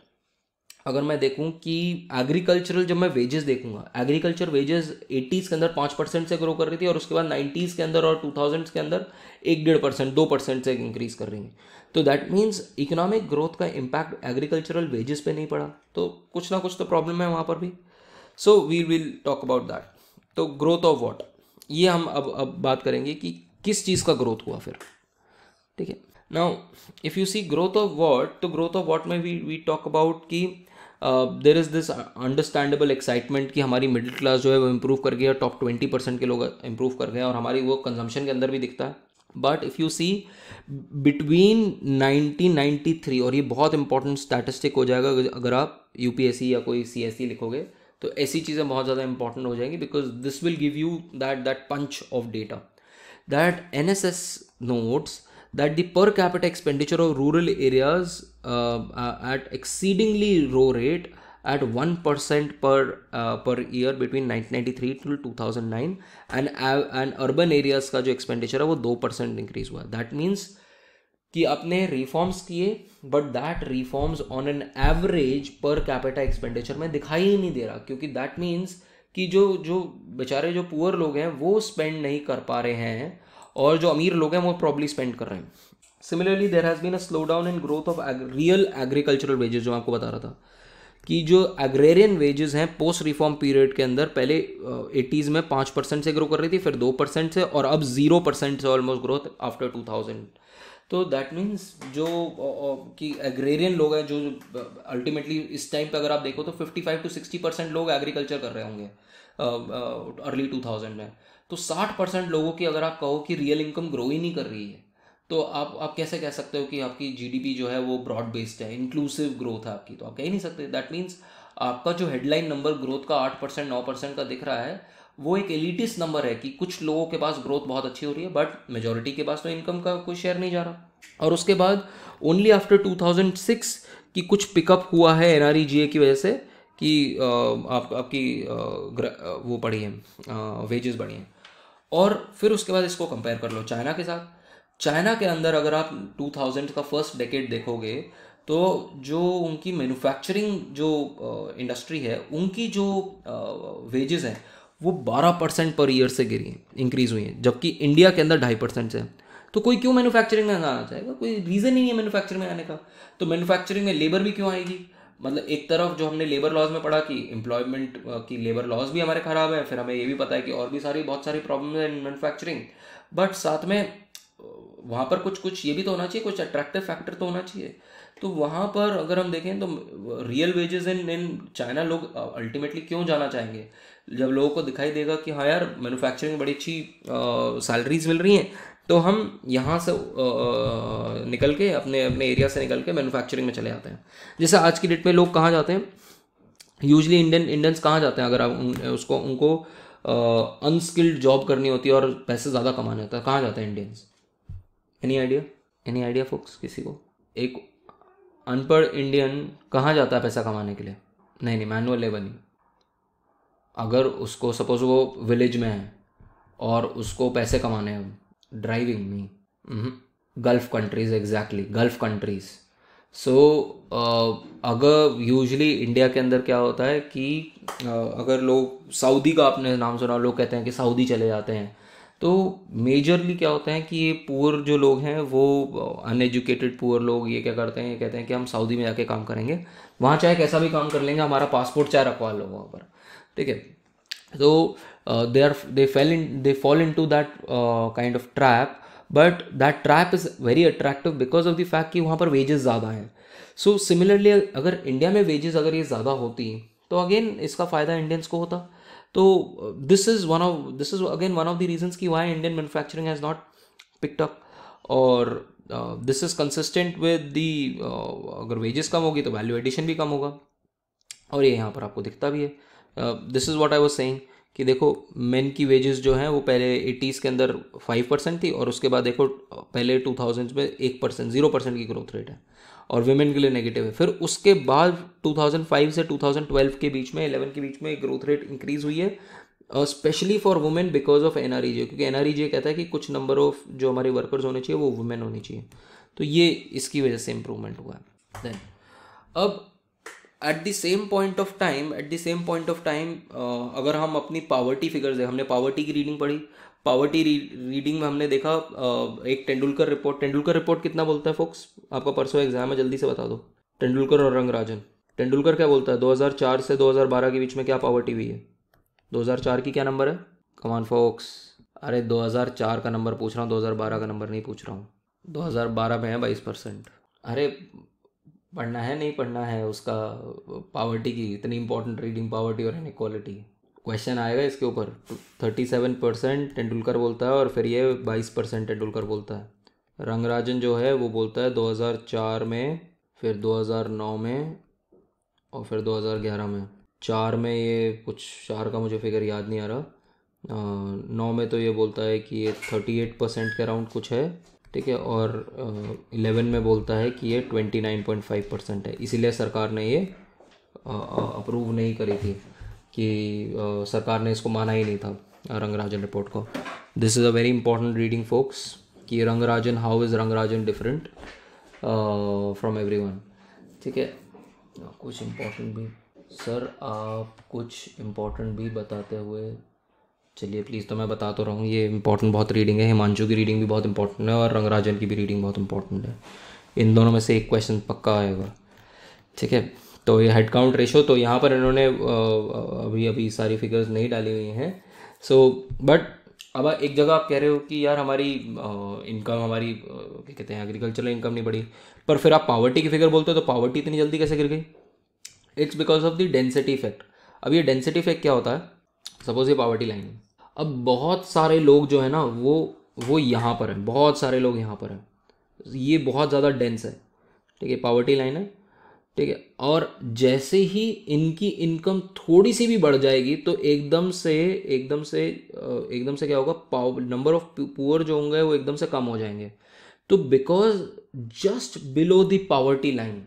S1: अगर मैं देखूं कि एग्रीकल्चरल जब मैं वेजेस देखूंगा एग्रीकल्चर वेजेस 80s के अंदर पाँच परसेंट से ग्रो कर रही थी और उसके बाद 90s के अंदर और 2000s के अंदर एक डेढ़ परसेंट दो परसेंट से इंक्रीज कर रही है तो दैट मीन्स इकोनॉमिक ग्रोथ का इम्पैक्ट एग्रीकल्चरल वेजेस पे नहीं पड़ा तो कुछ ना कुछ तो प्रॉब्लम है वहाँ पर भी so we will talk about that तो ग्रोथ ऑफ वॉट ये हम अब अब बात करेंगे कि किस चीज़ का ग्रोथ हुआ फिर ठीक है now if you see growth of what तो ग्रोथ ऑफ वॉट में वी वी टॉक अबाउट की there is this understandable excitement कि हमारी मिडिल क्लास जो है वो इम्प्रूव कर गई है टॉप ट्वेंटी परसेंट के लोग इम्प्रूव कर गए हैं और हमारी वो कंजम्पशन के अंदर भी दिखता है but if you see between 1993 और ये बहुत इंपॉर्टेंट स्टैटिस्टिक हो जाएगा अगर आप सी या कोई सी लिखोगे तो ऐसी चीज़ें बहुत ज़्यादा इंपॉर्टेंट हो जाएंगी because this will give you that that punch of data that N S S notes that the per capita expenditure of rural areas uh, uh at exceedingly low rate at 1% per uh, per year between 1993 till 2009 and uh, and urban areas का जो expenditure है वो दो percent increase हुआ that means कि आपने reforms किए but that reforms on an average per capita expenditure में दिखाई ही नहीं दे रहा क्योंकि दैट मीन्स कि जो जो बेचारे जो पुअर लोग हैं वो स्पेंड नहीं कर पा रहे हैं और जो अमीर लोग हैं वो प्रॉब्ली स्पेंड कर रहे हैं similarly there has been a slow down in growth of real agricultural wages जो मैं आपको बता रहा था कि जो एग्रेरियन वेजेस हैं पोस्ट रिफॉर्म पीरियड के अंदर पहले एटीज़ में पाँच परसेंट से ग्रो कर रही थी फिर दो परसेंट से और अब ज़ीरो परसेंट से almost growth after two thousand तो दैट मीन्स जो कि एग्रेरियन लोग हैं जो अल्टीमेटली इस टाइम पे अगर आप देखो तो fifty five to sixty percent लोग एग्रीकल्चर कर रहे होंगे अर्ली टू थाउजेंड में तो 60 परसेंट लोगों की अगर आप कहो कि रियल इनकम ग्रो ही नहीं कर रही है तो आप आप कैसे कह सकते हो कि आपकी जीडीपी जो है वो ब्रॉड बेस्ड है इंक्लूसिव ग्रोथ है आपकी तो आप कह ही नहीं सकते दैट मीन्स आपका जो हेडलाइन नंबर ग्रोथ का आठ परसेंट नौ परसेंट का दिख रहा है वो एक एलिटिस नंबर है कि कुछ लोगों के पास ग्रोथ बहुत अच्छी हो रही है बट मेजोरिटी के पास तो इनकम का कोई शेयर नहीं जा रहा और उसके बाद ओनली आफ्टर 2006 की कुछ पिकअप हुआ है एन e की वजह से कि आप आपकी वो बढ़ी है वेजेस बढ़ी हैं और फिर उसके बाद इसको कंपेयर कर लो चाइना के साथ चाइना के अंदर अगर आप 2000 का फर्स्ट डेकेड देखोगे तो जो उनकी मैन्युफैक्चरिंग जो इंडस्ट्री है उनकी जो वेजेस हैं वो 12 परसेंट पर ईयर से गिरी हैं इंक्रीज़ हुई हैं जबकि इंडिया के अंदर ढाई परसेंट से है तो कोई क्यों मैन्युफैक्चरिंग में आना चाहेगा कोई रीज़न ही नहीं है मैन्युफैक्चरिंग में आने का तो मैन्युफैक्चरिंग में लेबर भी क्यों आएगी मतलब एक तरफ जो हमने लेबर लॉज में पढ़ा कि एम्प्लॉयमेंट की लेबर लॉज भी हमारे ख़राब है फिर हमें ये भी पता है कि और भी सारी बहुत सारी प्रॉब्लम है इन मैनुफैक्चरिंग बट साथ में वहाँ पर कुछ कुछ ये भी तो होना चाहिए कुछ अट्रैक्टिव फैक्टर तो होना चाहिए तो वहाँ पर अगर हम देखें तो real wages in in China लोग अल्टीमेटली क्यों जाना चाहेंगे जब लोगों को दिखाई देगा कि हाँ यार मैनुफैक्चरिंग बड़ी अच्छी सैलरीज मिल रही हैं तो हम यहाँ से निकल के अपने अपने एरिया से निकल के मैन्युफैक्चरिंग में चले जाते हैं जैसे आज की डेट में लोग कहाँ जाते हैं यूजली इंडियन इंडियंस कहाँ जाते हैं अगर आप उन, उसको उनको अनस्किल्ड जॉब करनी होती है और पैसे ज़्यादा कमाने होता है कहाँ जाते हैं Indians any idea any idea folks किसी को एक अनपढ़ इंडियन कहाँ जाता है पैसा कमाने के लिए नहीं नहीं मैनुअल लेवल ही अगर उसको सपोज वो विलेज में है और उसको पैसे कमाने हैं driving me mm-hmm. gulf countries exactly gulf countries so so, uh, अगर यूजली इंडिया के अंदर क्या होता है कि uh, अगर लोग सऊदी का आपने नाम सुना लोग कहते हैं कि सऊदी चले जाते हैं तो मेजरली क्या होता है कि ये पुअर जो लोग हैं वो अनएजुकेटेड uh, पुअर लोग ये क्या करते हैं ये कहते हैं कि हम सऊदी में जाके काम करेंगे वहाँ चाहे कैसा भी काम कर लेंगे हमारा पासपोर्ट चाहे रखवा लो वहाँ पर ठीक है तो uh, they are they fell in they fall into that uh, kind of trap but that trap is very attractive because of the fact कि वहाँ पर वेजेस ज़्यादा हैं सो सिमिलरली अगर इंडिया में वेजेस अगर ये ज़्यादा होती तो अगेन इसका फ़ायदा इंडियंस को होता तो this is one of this is again one of the reasons की why Indian manufacturing has not picked up और this is consistent with the अगर वेजेस कम होगी तो वैल्यू एडिशन भी कम होगा और ये यहाँ पर आपको दिखता भी है this is what I was saying कि देखो मेन की वेजेस जो हैं वो पहले एटीज़ के अंदर फाइव परसेंट थी और उसके बाद देखो पहले टू थाउजेंड्स में एक परसेंट जीरो परसेंट की ग्रोथ रेट है और वेमेन के लिए नेगेटिव है फिर उसके बाद टू थाउजेंड फाइव से टू थाउजेंड ट्वेल्व के बीच में एलेवन के बीच में ग्रोथ रेट इंक्रीज हुई है especially for women because of an क्योंकि एन e कहता है कि कुछ नंबर ऑफ जो हमारे वर्कर्स होने चाहिए वो वुमेन होनी चाहिए तो ये इसकी वजह से इम्प्रूवमेंट हुआ है देन अब at the same point of time at the same point of time अगर हम अपनी पावर्टी फिगर्स है हमने पावर्टी की रीडिंग पढ़ी पावर्टी रीडिंग में हमने देखा uh, एक टेंडुलकर रिपोर्ट तेंडुलकर रिपोर्ट कितना बोलता है फोक्स आपका परसों एग्जाम है जल्दी से बता दो टेंडुलकर और रंगराजन टेंडुलकर क्या बोलता है 2004 से 2012 के बीच में क्या पावर्टी हुई है 2004 की क्या नंबर है कमान फोक्स अरे 2004 का नंबर पूछ रहा हूँ 2012 का नंबर नहीं पूछ रहा हूँ 2012 में है बाईस परसेंट अरे पढ़ना है नहीं पढ़ना है उसका पावर्टी की इतनी इंपॉर्टेंट रीडिंग पावर्टी और इनक्वालिटी क्वेश्चन आएगा इसके ऊपर थर्टी सेवन परसेंट तेंडुलकर बोलता है और फिर ये बाईस परसेंट तेंडुलकर बोलता है रंगराजन जो है वो बोलता है 2004 में फिर 2009 में और फिर 2011 में चार में ये कुछ चार का मुझे फिगर याद नहीं आ रहा नौ में तो ये बोलता है कि ये थर्टी एट परसेंट के अराउंड कुछ है ठीक है और इलेवन में बोलता है कि ये twenty nine point five percent है इसीलिए सरकार ने ये अप्रूव नहीं करी थी कि आ, सरकार ने इसको माना ही नहीं था रंगराजन रिपोर्ट को this is a very important reading folks कि Rangarajan how is Rangarajan different from everyone ठीक है कुछ इम्पोर्टेंट भी सर आप कुछ इम्पोर्टेंट भी बताते हुए चलिए प्लीज़ तो मैं बता तो रहा हूँ ये इंपॉर्टेंट बहुत रीडिंग है हिमांशु की रीडिंग भी बहुत इंपॉर्टेंट है और रंगराजन की भी रीडिंग बहुत इंपॉर्टेंट है इन दोनों में से एक क्वेश्चन पक्का आएगा ठीक है तो ये हेड काउंट रेशो तो यहाँ पर इन्होंने अभी अभी सारी फिगर्स नहीं डाली हुई हैं सो so, बट अब एक जगह आप कह रहे हो कि यार हमारी इनकम हमारी क्या कहते हैं एग्रीकल्चरल इनकम नहीं बढ़ी पर फिर आप पावर्टी की फिगर बोलते हो तो पावर्टी इतनी जल्दी कैसे गिर गई it's because of the density effect अब ये डेंसिटी इफेक्ट क्या होता है सपोज ये पावर्टी लाइन है अब बहुत सारे लोग जो है ना वो वो यहाँ पर हैं बहुत सारे लोग यहाँ पर हैं ये बहुत ज़्यादा डेंस है ठीक है पावर्टी लाइन है ठीक है और जैसे ही इनकी इनकम थोड़ी सी भी बढ़ जाएगी तो एकदम से एकदम से एकदम से क्या होगा पावर नंबर ऑफ पुअर जो होंगे वो एकदम से कम हो जाएंगे तो because just below the poverty line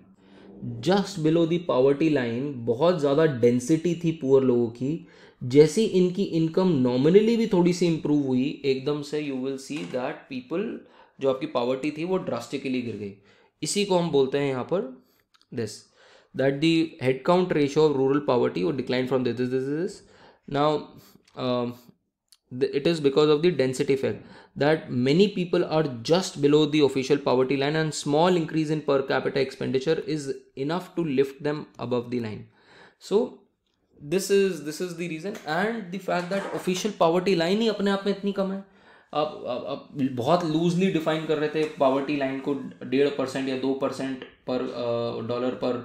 S1: just below the poverty line बहुत ज़्यादा डेंसिटी थी पुअर लोगों की जैसे इनकी इनकम नॉमिनली भी थोड़ी सी इम्प्रूव हुई एकदम से you will see that people जो आपकी पावर्टी थी वो ड्रास्टिकली गिर गई इसी को हम बोलते हैं यहाँ पर this that the head count ratio of rural poverty वो decline from this this this now it is because of the density effect that many people are just below the official poverty line and small increase in per capita expenditure is enough to lift them above the line so this is this is the reason and the fact that official poverty line ही अपने आप में इतनी कम है आप, आप, आप बहुत लूजली डिफाइन कर रहे थे पावर्टी लाइन को डेढ़ परसेंट या दो परसेंट पर डॉलर पर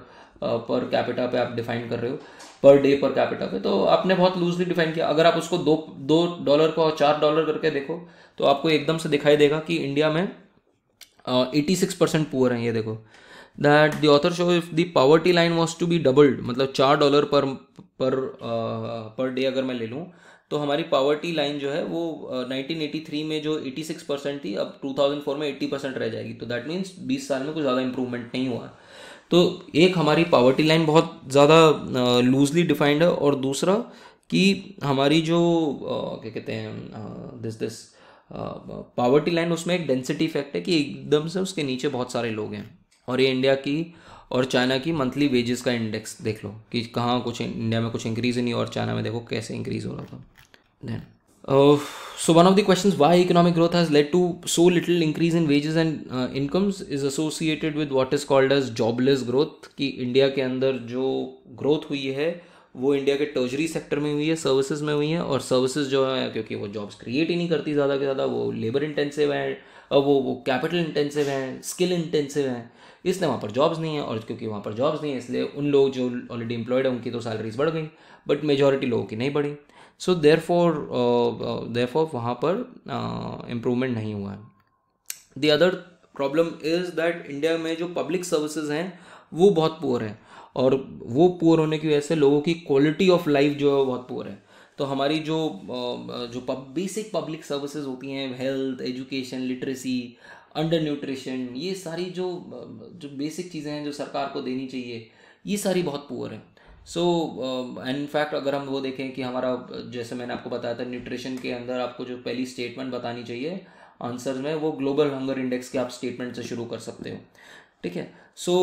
S1: पर कैपिटा पे आप डिफाइन कर रहे हो पर डे पर कैपिटा पे तो आपने बहुत लूजली डिफाइन किया अगर आप उसको दो दो डॉलर को और चार डॉलर करके देखो तो आपको एकदम से दिखाई देगा कि इंडिया में एटी सिक्स परसेंट पुअर हैं ये देखो that the author show if the poverty line was to be doubled मतलब चार डॉलर पर पर पर डे अगर मैं ले लूँ तो हमारी पावर्टी लाइन जो है वो uh, 1983 में जो 86 परसेंट थी अब 2004 में 80 परसेंट रह जाएगी तो दैट मीन्स 20 साल में कुछ ज़्यादा इम्प्रूवमेंट नहीं हुआ तो एक हमारी पावर्टी लाइन बहुत ज़्यादा लूजली डिफाइंड है और दूसरा कि हमारी जो uh, क्या कहते हैं दिस दिस पावर्टी लाइन उसमें एक डेंसिटी इफेक्ट है कि एकदम से उसके नीचे बहुत सारे लोग हैं और ये इंडिया की और चाइना की मंथली वेजेस का इंडेक्स देख लो कि कहाँ कुछ इंडिया में कुछ इंक्रीज नहीं और चाइना में देखो कैसे इंक्रीज हो रहा था then so one of the question why economic growth has led to so little increase in wages and incomes is associated with what is called as jobless growth कि India के अंदर जो ग्रोथ हुई है वो इंडिया के टर्जरी sector में हुई है सर्विसेज में हुई है और सर्विसेज जो है क्योंकि वो जॉब्स क्रिएट ही नहीं करती ज़्यादा के ज़्यादा वो लेबर इंटेंसिव हैं वो वो कैपिटल इंटेंसिव हैं स्किल इंटेंसिव हैं इसलिए वहाँ पर जॉब्स नहीं है और क्योंकि वहाँ पर जॉब्स नहीं है इसलिए उन लोग जो ऑलरेडी एम्प्लॉयड हैं उनकी तो सैलरीज बढ़ गई बट मेजोरिटी लोगों की नहीं बढ़ी सो देर फोर देर फोर वहाँ पर इम्प्रूवमेंट uh, नहीं हुआ है the other problem is that India में जो पब्लिक सर्विसेज हैं वो बहुत पुअर हैं और वो पुअर होने की वजह से लोगों की क्वालिटी ऑफ लाइफ जो है बहुत पुअर है तो हमारी जो uh, uh, जो बेसिक पब्लिक सर्विसेज होती हैं health education literacy under nutrition ये सारी जो जो बेसिक चीज़ें हैं जो सरकार को देनी चाहिए ये सारी बहुत पुअर हैं सो इनफैक्ट फैक्ट अगर हम वो देखें कि हमारा जैसे मैंने आपको बताया था न्यूट्रिशन के अंदर आपको जो पहली स्टेटमेंट बतानी चाहिए आंसर में वो ग्लोबल हंगर इंडेक्स के आप स्टेटमेंट से शुरू कर सकते हो ठीक है सो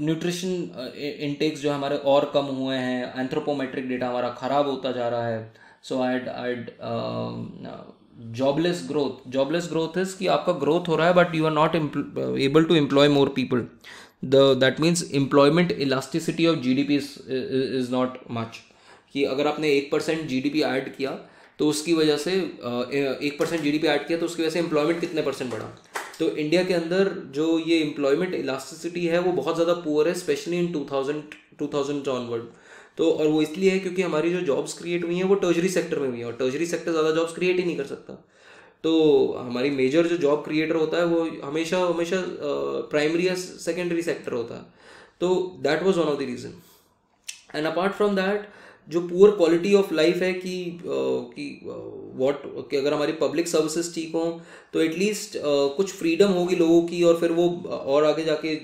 S1: न्यूट्रिशन इंटेक्स जो हमारे और कम हुए हैं एंथ्रोपोमेट्रिक डेटा हमारा ख़राब होता जा रहा है so I'd I'd jobless growth jobless growth is कि आपका ग्रोथ हो रहा है but you are not able to employ more people the that means employment elasticity of G D P is not much कि अगर आपने एक percent G D P add किया तो उसकी वजह से एक percent G D P add किया तो उसकी वजह से एम्प्लॉयमेंट कितने परसेंट बढ़ा तो इंडिया के अंदर जो ये एम्प्लॉयमेंट इलास्टिसिटी है वो बहुत ज़्यादा पुअर है especially in two thousand two thousand onward तो और वो इसलिए है क्योंकि हमारी जो जॉब्स क्रिएट हुई हैं वो टर्जरी सेक्टर में हुई है और टर्जरी सेक्टर ज़्यादा जॉब्स क्रिएट ही नहीं कर सकता तो हमारी मेजर जो जॉब क्रिएटर होता है वो हमेशा हमेशा प्राइमरी या सेकेंडरी सेक्टर होता है तो that was one of the reason and apart from that जो पुअर क्वालिटी ऑफ लाइफ है कि कि व्हाट कि अगर हमारी पब्लिक सर्विसेज ठीक हों तो एटलीस्ट कुछ फ्रीडम होगी लोगों की और फिर वो और आगे जाके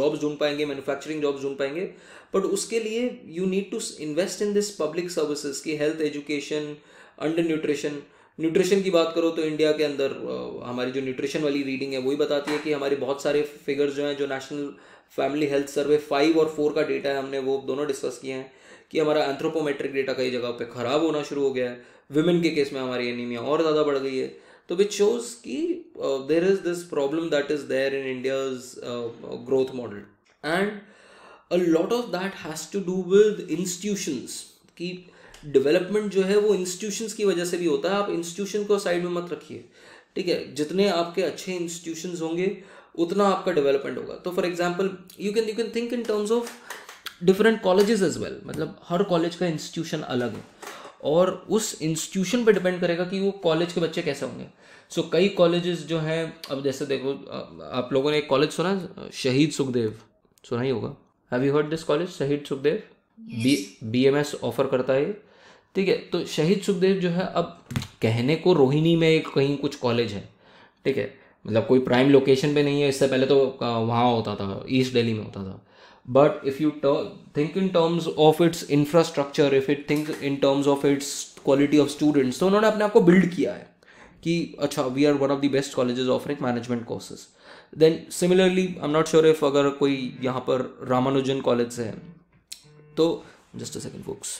S1: जॉब्स ढूंढ पाएंगे मैन्युफैक्चरिंग जॉब्स ढूंढ पाएंगे बट उसके लिए you need to invest in this public services की health education under nutrition nutrition की बात करो तो इंडिया के अंदर हमारी जो न्यूट्रिशन वाली रीडिंग है वही बताती है कि हमारे बहुत सारे फिगर्स जो हैं जो national family health survey five और फोर का डेटा है हमने वो दोनों डिस्कस किए हैं कि हमारा एंथ्रोपोमेट्रिक डेटा कई जगह पे ख़राब होना शुरू हो गया है वुमेन के केस में हमारी एनीमिया और ज़्यादा बढ़ गई है तो विच शोज कि there is this problem that is there in India's growth model and a lot of that has to do with institutions कि डेवलपमेंट जो है वो इंस्टीट्यूशंस की वजह से भी होता है आप इंस्टीट्यूशन को साइड में मत रखिए ठीक है जितने आपके अच्छे इंस्टीट्यूशंस होंगे उतना आपका डेवलपमेंट होगा तो for example you can you can think in terms of different colleges as well मतलब हर कॉलेज का इंस्टीट्यूशन अलग है और उस इंस्टीट्यूशन पर डिपेंड करेगा कि वो कॉलेज के बच्चे कैसे होंगे सो so, कई कॉलेजेस जो हैं अब जैसे देखो आप लोगों ने एक कॉलेज सुना शहीद सुखदेव सुना ही होगा have you heard this college Shaheed Sukhdev B B M S offer करता है ठीक है तो शहीद सुखदेव जो है अब कहने को रोहिणी में एक कहीं कुछ कॉलेज है ठीक है मतलब कोई प्राइम लोकेशन पे नहीं है इससे पहले तो वहाँ होता था ईस्ट दिल्ली में होता था but if you think in terms of its infrastructure if it thinks in terms of its quality of students so not apne aapko build kiya hai ki acha we are one of the best colleges offering management courses then similarly i'm not sure if agar koi yahan par ramanujan college se hai just a second folks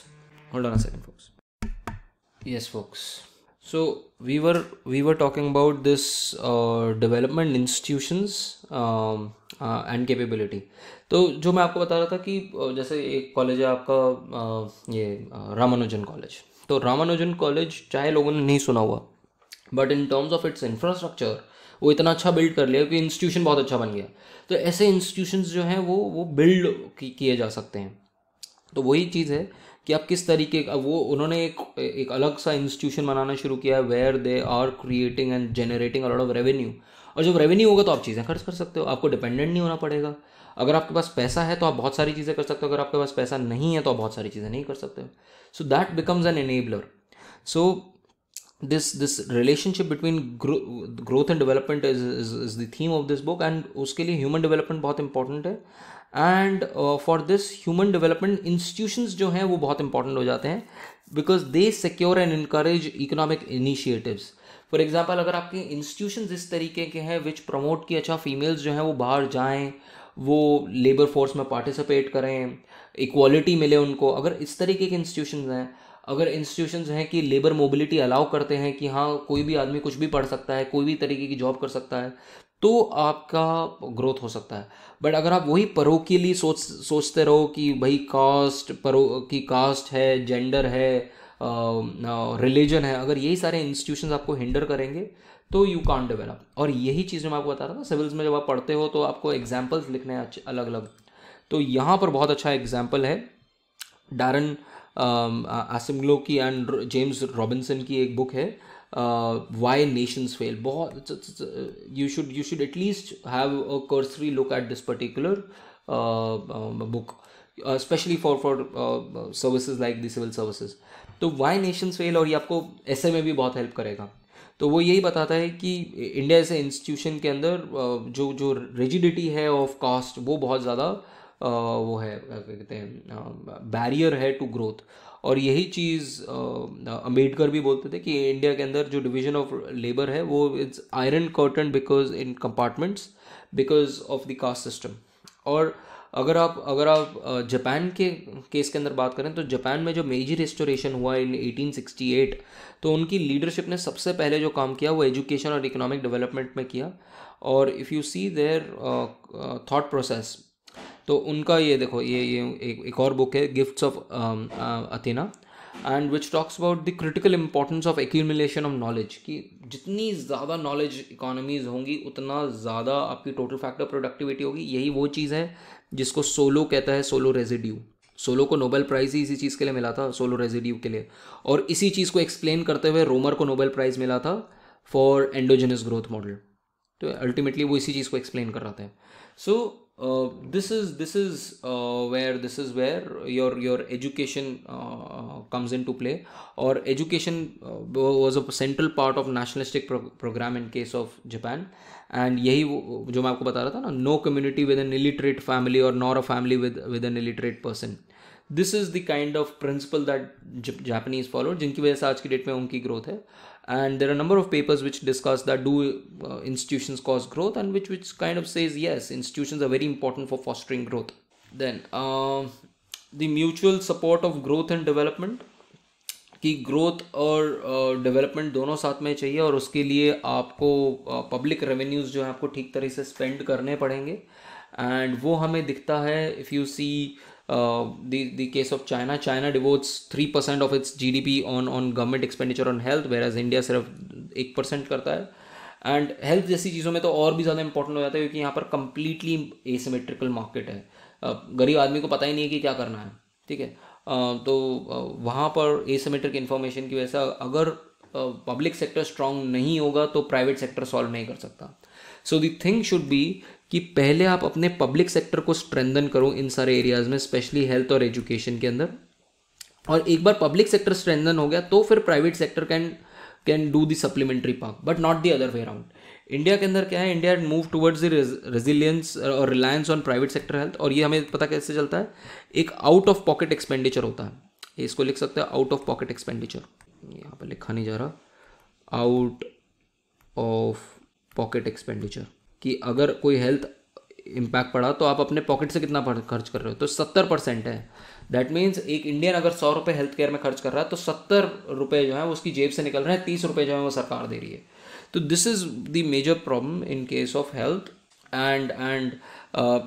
S1: hold on a second folks yes folks so we were we were talking about this uh, development institutions um, uh, and capability तो जो मैं आपको बता रहा था कि जैसे एक कॉलेज है आपका ये रामानुजन कॉलेज तो रामानुजन कॉलेज चाहे लोगों ने नहीं सुना हुआ but in terms of its infrastructure वो इतना अच्छा बिल्ड कर लिया कि इंस्टीट्यूशन बहुत अच्छा बन गया तो ऐसे इंस्टीट्यूशंस जो हैं वो वो बिल्ड किए जा सकते हैं तो वही चीज़ है कि आप किस तरीके का वो उन्होंने एक एक अलग सा इंस्टीट्यूशन बनाना शुरू किया है where they are creating and generating a lot of revenue और जब रेवेन्यू होगा तो आप चीज़ें खर्च कर सकते हो आपको डिपेंडेंट नहीं होना पड़ेगा अगर आपके पास पैसा है तो आप बहुत सारी चीज़ें कर सकते हो अगर आपके पास पैसा नहीं है तो आप बहुत सारी चीज़ें नहीं कर सकते हो so that becomes an enabler so this this relationship between growth and development is is the theme of this book and उसके लिए ह्यूमन डेवलपमेंट बहुत इंपॉर्टेंट है and for this human development institutions जो हैं वो बहुत इंपॉर्टेंट हो जाते हैं because they secure and encourage economic initiatives for example अगर आपके इंस्टीट्यूशन इस तरीके के हैं विच प्रमोट की अच्छा फीमेल्स जो हैं वो बाहर जाएँ वो लेबर फोर्स में पार्टिसिपेट करें इक्वालिटी मिले उनको अगर इस तरीके के इंस्टीट्यूशन हैं अगर इंस्टीट्यूशन हैं कि लेबर मोबिलिटी अलाउ करते हैं कि हाँ कोई भी आदमी कुछ भी पढ़ सकता है कोई भी तरीके की जॉब कर सकता है तो आपका ग्रोथ हो सकता है बट अगर आप वही परो के लिए सोच सोचते रहो कि भाई कास्ट परो की कास्ट है जेंडर है रिलीजन है अगर यही सारे इंस्टीट्यूशन आपको हिंडर करेंगे तो यू कॉन्ट डेवलप और यही चीज़ मैं आपको बता रहा था सिविल्स में जब आप पढ़ते हो तो आपको एग्जाम्पल्स लिखने हैं अलग अलग तो यहाँ पर बहुत अच्छा एग्जाम्पल है डारन आसिमग्लो की एंड जेम्स रॉबिन्सन की एक बुक है वाई नेशंस फेल बहुत you should you should at least have a cursory look at this particular book especially for for services like the civil services तो वाई नेशंस फेल और ये आपको ऐसे में भी बहुत हेल्प करेगा तो वो यही बताता है कि इंडिया ऐसे इंस्टीट्यूशन के अंदर जो जो रिजिडिटी है ऑफ कास्ट वो बहुत ज़्यादा वो है क्या कहते हैं बैरियर है टू ग्रोथ और यही चीज़ अम्बेडकर भी बोलते थे कि इंडिया के अंदर जो डिवीजन ऑफ लेबर है वो it's iron curtain because in compartments because of the caste system और uh, अगर आप अगर आप जापान के केस के अंदर बात करें तो जापान में जो मेजी रेस्टोरेशन हुआ इन 1868 तो उनकी लीडरशिप ने सबसे पहले जो काम किया वो एजुकेशन और इकोनॉमिक डेवलपमेंट में किया और if you see their thought process तो उनका ये देखो ये ये एक, एक और बुक है gifts of Athena and which talks about the critical importance of accumulation of knowledge कि जितनी ज़्यादा नॉलेज इकोनॉमीज होंगी उतना ज़्यादा आपकी टोटल फैक्टर प्रोडक्टिविटी होगी यही वो चीज़ है जिसको सोलो कहता है सोलो रेजिड्यू सोलो को नोबेल प्राइज़ ही इसी चीज़ के लिए मिला था सोलो रेजिड्यू के लिए और इसी चीज़ को एक्सप्लेन करते हुए रोमर को नोबेल प्राइज़ मिला था फॉर एंडोजेनस ग्रोथ मॉडल तो अल्टीमेटली वो इसी चीज़ को एक्सप्लेन कर रहा था so this is this is where this is where your your education comes into play और education was a central part of nationalistic programme in case of Japan and यही जो मैं आपको बता रहा था ना no community with an illiterate family और nor a family with with an illiterate person this is the kind of principle that Japanese follow जिनकी वजह से आज की डेट में उनकी ग्रोथ है and there are number of papers which discuss that do institution cause growth and which which kind of says yes institution are very important for fostering growth then the mutual support of growth and development कि growth और development दोनों साथ में चाहिए और उसके लिए आपको पब्लिक रेवेन्यूज़ जो है आपको ठीक तरह से स्पेंड करने पड़ेंगे एंड वो हमें दिखता है if you see case of China China devotes three percent of its G D P on on government expenditure on health whereas India सिर्फ एक परसेंट करता है एंड हेल्थ जैसी चीज़ों में तो और भी ज़्यादा इंपॉर्टेंट हो जाता है क्योंकि यहाँ पर कंप्लीटली एसिमेट्रिकल मार्केट है गरीब आदमी को पता ही नहीं है कि क्या करना है ठीक है तो वहाँ पर की इन्फॉर्मेशन की वजह से अगर पब्लिक सेक्टर स्ट्रांग नहीं होगा तो प्राइवेट सेक्टर सॉल्व नहीं कर सकता so the thing should be कि पहले आप अपने पब्लिक सेक्टर को स्ट्रेंदन करो इन सारे एरियाज़ में स्पेशली हेल्थ और एजुकेशन के अंदर और एक बार पब्लिक सेक्टर स्ट्रेंदन हो गया तो फिर private sector can can do the supplementary part but not the other way around India के अंदर क्या है इंडिया मूव टुवर्ड्स रेजिलियंस और reliance on private sector health और ये हमें पता कैसे चलता है एक आउट ऑफ पॉकेट एक्सपेंडिचर होता है इसको लिख सकते हैं आउट ऑफ पॉकेट एक्सपेंडिचर यहाँ पर लिखा नहीं जा रहा आउट ऑफ पॉकेट एक्सपेंडिचर कि अगर कोई हेल्थ इम्पैक्ट पड़ा तो आप अपने पॉकेट से कितना खर्च कर रहे हो तो सत्तर परसेंट है दैट मीन्स एक इंडियन अगर सौ रुपये हेल्थ केयर में खर्च कर रहा है तो सत्तर रुपये जो है उसकी जेब से निकल रहे हैं तीस रुपये जो है वो सरकार दे रही है तो this is the major problem in case of health and and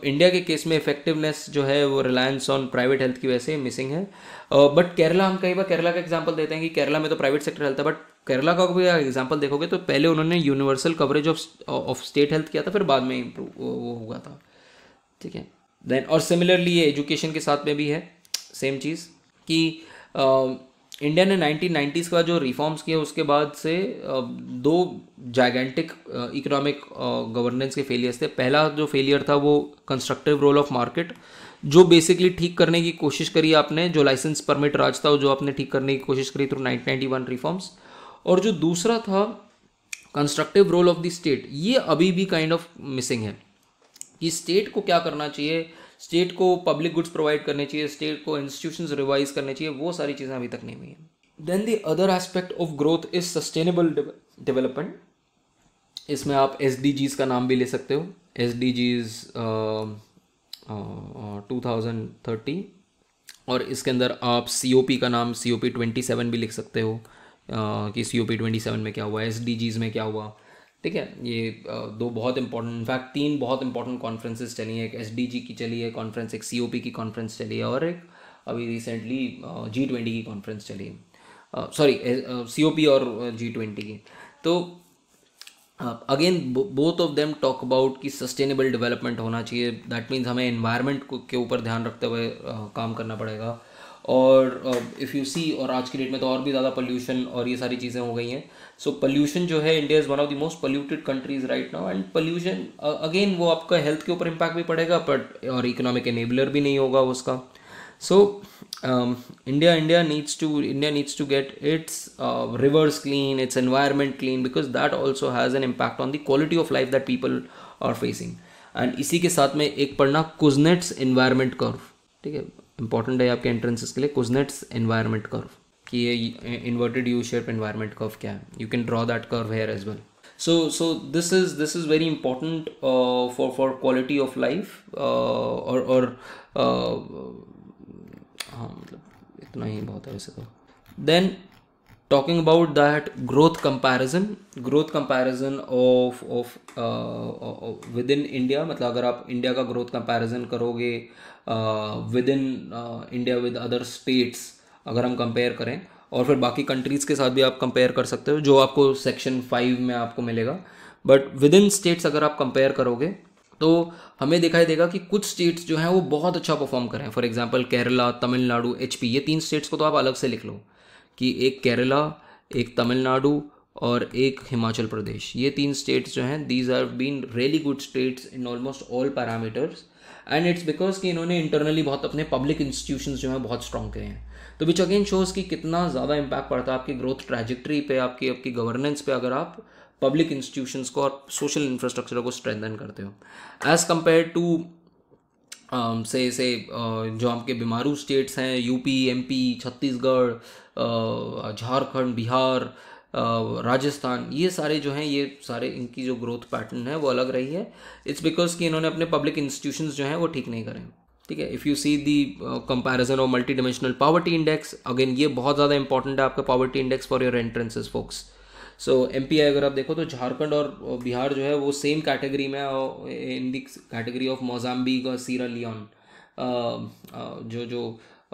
S1: India के केस में इफेक्टिवनेस जो है वो रिलायंस ऑन प्राइवेट हेल्थ की वजह से मिसिंग है बट uh, केरला हम कई बार केरला का एग्जाम्पल देते हैं कि केरला में तो प्राइवेट सेक्टर हेल्थ है बट केरला का भी एग्जाम्पल देखोगे तो पहले उन्होंने universal coverage of of state health किया था फिर बाद में इम्प्रूव वो हुआ था ठीक है देन और सिमिलरली ये एजुकेशन के साथ में भी है सेम चीज़ कि uh, इंडिया ने 1990s का जो रिफॉर्म्स किया उसके बाद से दो जाइगेंटिक इकोनॉमिक गवर्नेंस के फेलियर्स थे पहला जो फेलियर था वो कंस्ट्रक्टिव रोल ऑफ मार्केट जो बेसिकली ठीक करने की कोशिश करी आपने जो लाइसेंस परमिट राज था जो आपने ठीक करने की कोशिश करी थ्रू नाइनटीन रिफॉर्म्स और जो दूसरा था constructive role of the state ये अभी भी काइंड ऑफ मिसिंग है कि स्टेट को क्या करना चाहिए स्टेट को पब्लिक गुड्स प्रोवाइड करने चाहिए स्टेट को इंस्टीट्यूशन रिवाइज करने चाहिए वो सारी चीज़ें अभी तक नहीं हुई हैं then the other aspect of growth is sustainable development इसमें आप एस डी जीज का नाम भी ले सकते हो S D Gs two thousand thirty और इसके अंदर आप सी ओ पी का नाम C O P twenty seven भी लिख सकते हो uh, कि C O P twenty seven में क्या हुआ एस डी जीज में क्या हुआ ठीक है ये दो बहुत इंपॉर्टेंट इनफैक्ट तीन बहुत इंपॉर्टेंट कॉन्फ्रेंसेस चली हैं एक एस की चली है कॉन्फ्रेंस एक सी की कॉन्फ्रेंस चली है और एक अभी रिसेंटली जी ट्वेंटी की कॉन्फ्रेंस चली है सॉरी सी ओ पी और जी ट्वेंटी की तो again both of them talk about कि सस्टेनेबल डेवलपमेंट होना चाहिए दैट मीन्स हमें इन्वायरमेंट के ऊपर ध्यान रखते हुए uh, काम करना पड़ेगा और इफ़ यू सी और आज की डेट में तो और भी ज़्यादा पोल्यूशन और ये सारी चीज़ें हो गई हैं सो पोल्यूशन जो है India is one of the most polluted countries right now and pollution again वो आपका हेल्थ के ऊपर इम्पैक्ट भी पड़ेगा बट और इकोनॉमिक एनेबलर भी नहीं होगा उसका so India India needs to India needs to get its rivers clean its environment clean because that also has an impact on the quality of life that people are facing and इसी के साथ में एक पढ़ना Kuznets environment curve ठीक है important है आपके एंट्रेंसेस के लिए कुजनेट्स एनवायरमेंट कर्व कि ये inverted U shape environment curve क्या है you can draw that curve here as well so so this is this is very important for for quality of life और और हाँ मतलब इतना ही बहुत है वैसे तो then talking about that growth comparison growth comparison of of within India मतलब अगर आप इंडिया का ग्रोथ karoge करोगे within India with other states अगर हम कंपेयर करें और फिर बाकी कंट्रीज़ के साथ भी आप कंपेयर कर सकते हो जो आपको सेक्शन फाइव में आपको मिलेगा बट विद इन स्टेट्स अगर आप कंपेयर करोगे तो हमें दिखाई देगा कि कुछ स्टेट्स जो हैं वो बहुत अच्छा परफॉर्म करें फॉर एग्जाम्पल केरला तमिलनाडु एच ये तीन स्टेट्स को तो आप अलग से लिख लो कि एक केरला एक तमिलनाडु और एक हिमाचल प्रदेश ये तीन स्टेट्स जो हैं these are been really good states in almost all parameters and its because कि इन्होंने इंटरनली बहुत अपने पब्लिक इंस्टीट्यूशन जो हैं बहुत स्ट्रॉन्ग किए हैं तो विच अगेन शोज कि कितना ज़्यादा इम्पैक्ट पड़ता है आपकी ग्रोथ ट्रैजेक्ट्री पे आपकी आपकी गवर्नेंस पे अगर आप पब्लिक इंस्टीट्यूशंस को और सोशल इंफ्रास्ट्रक्चर को स्ट्रेंथन करते हो एज़ कम्पेयर टू से um, से uh, जो आपके बीमारू स्टेट्स हैं UP MP Chhattisgarh uh, Jharkhand Bihar uh, Rajasthan ये सारे जो हैं ये सारे इनकी जो ग्रोथ पैटर्न है वो अलग रही है इट्स बिकॉज कि इन्होंने अपने पब्लिक इंस्टीट्यूशन जो हैं वो ठीक नहीं करें ठीक है if you see the comparison of multi dimensional poverty index again ये बहुत ज़्यादा इंपॉर्टेंट है आपका poverty index for your entrances folks so um अगर आप देखो तो झारखंड और बिहार जो है वो सेम कैटेगरी में in the category of Mozambique और सीरा लियोन uh, uh, जो जो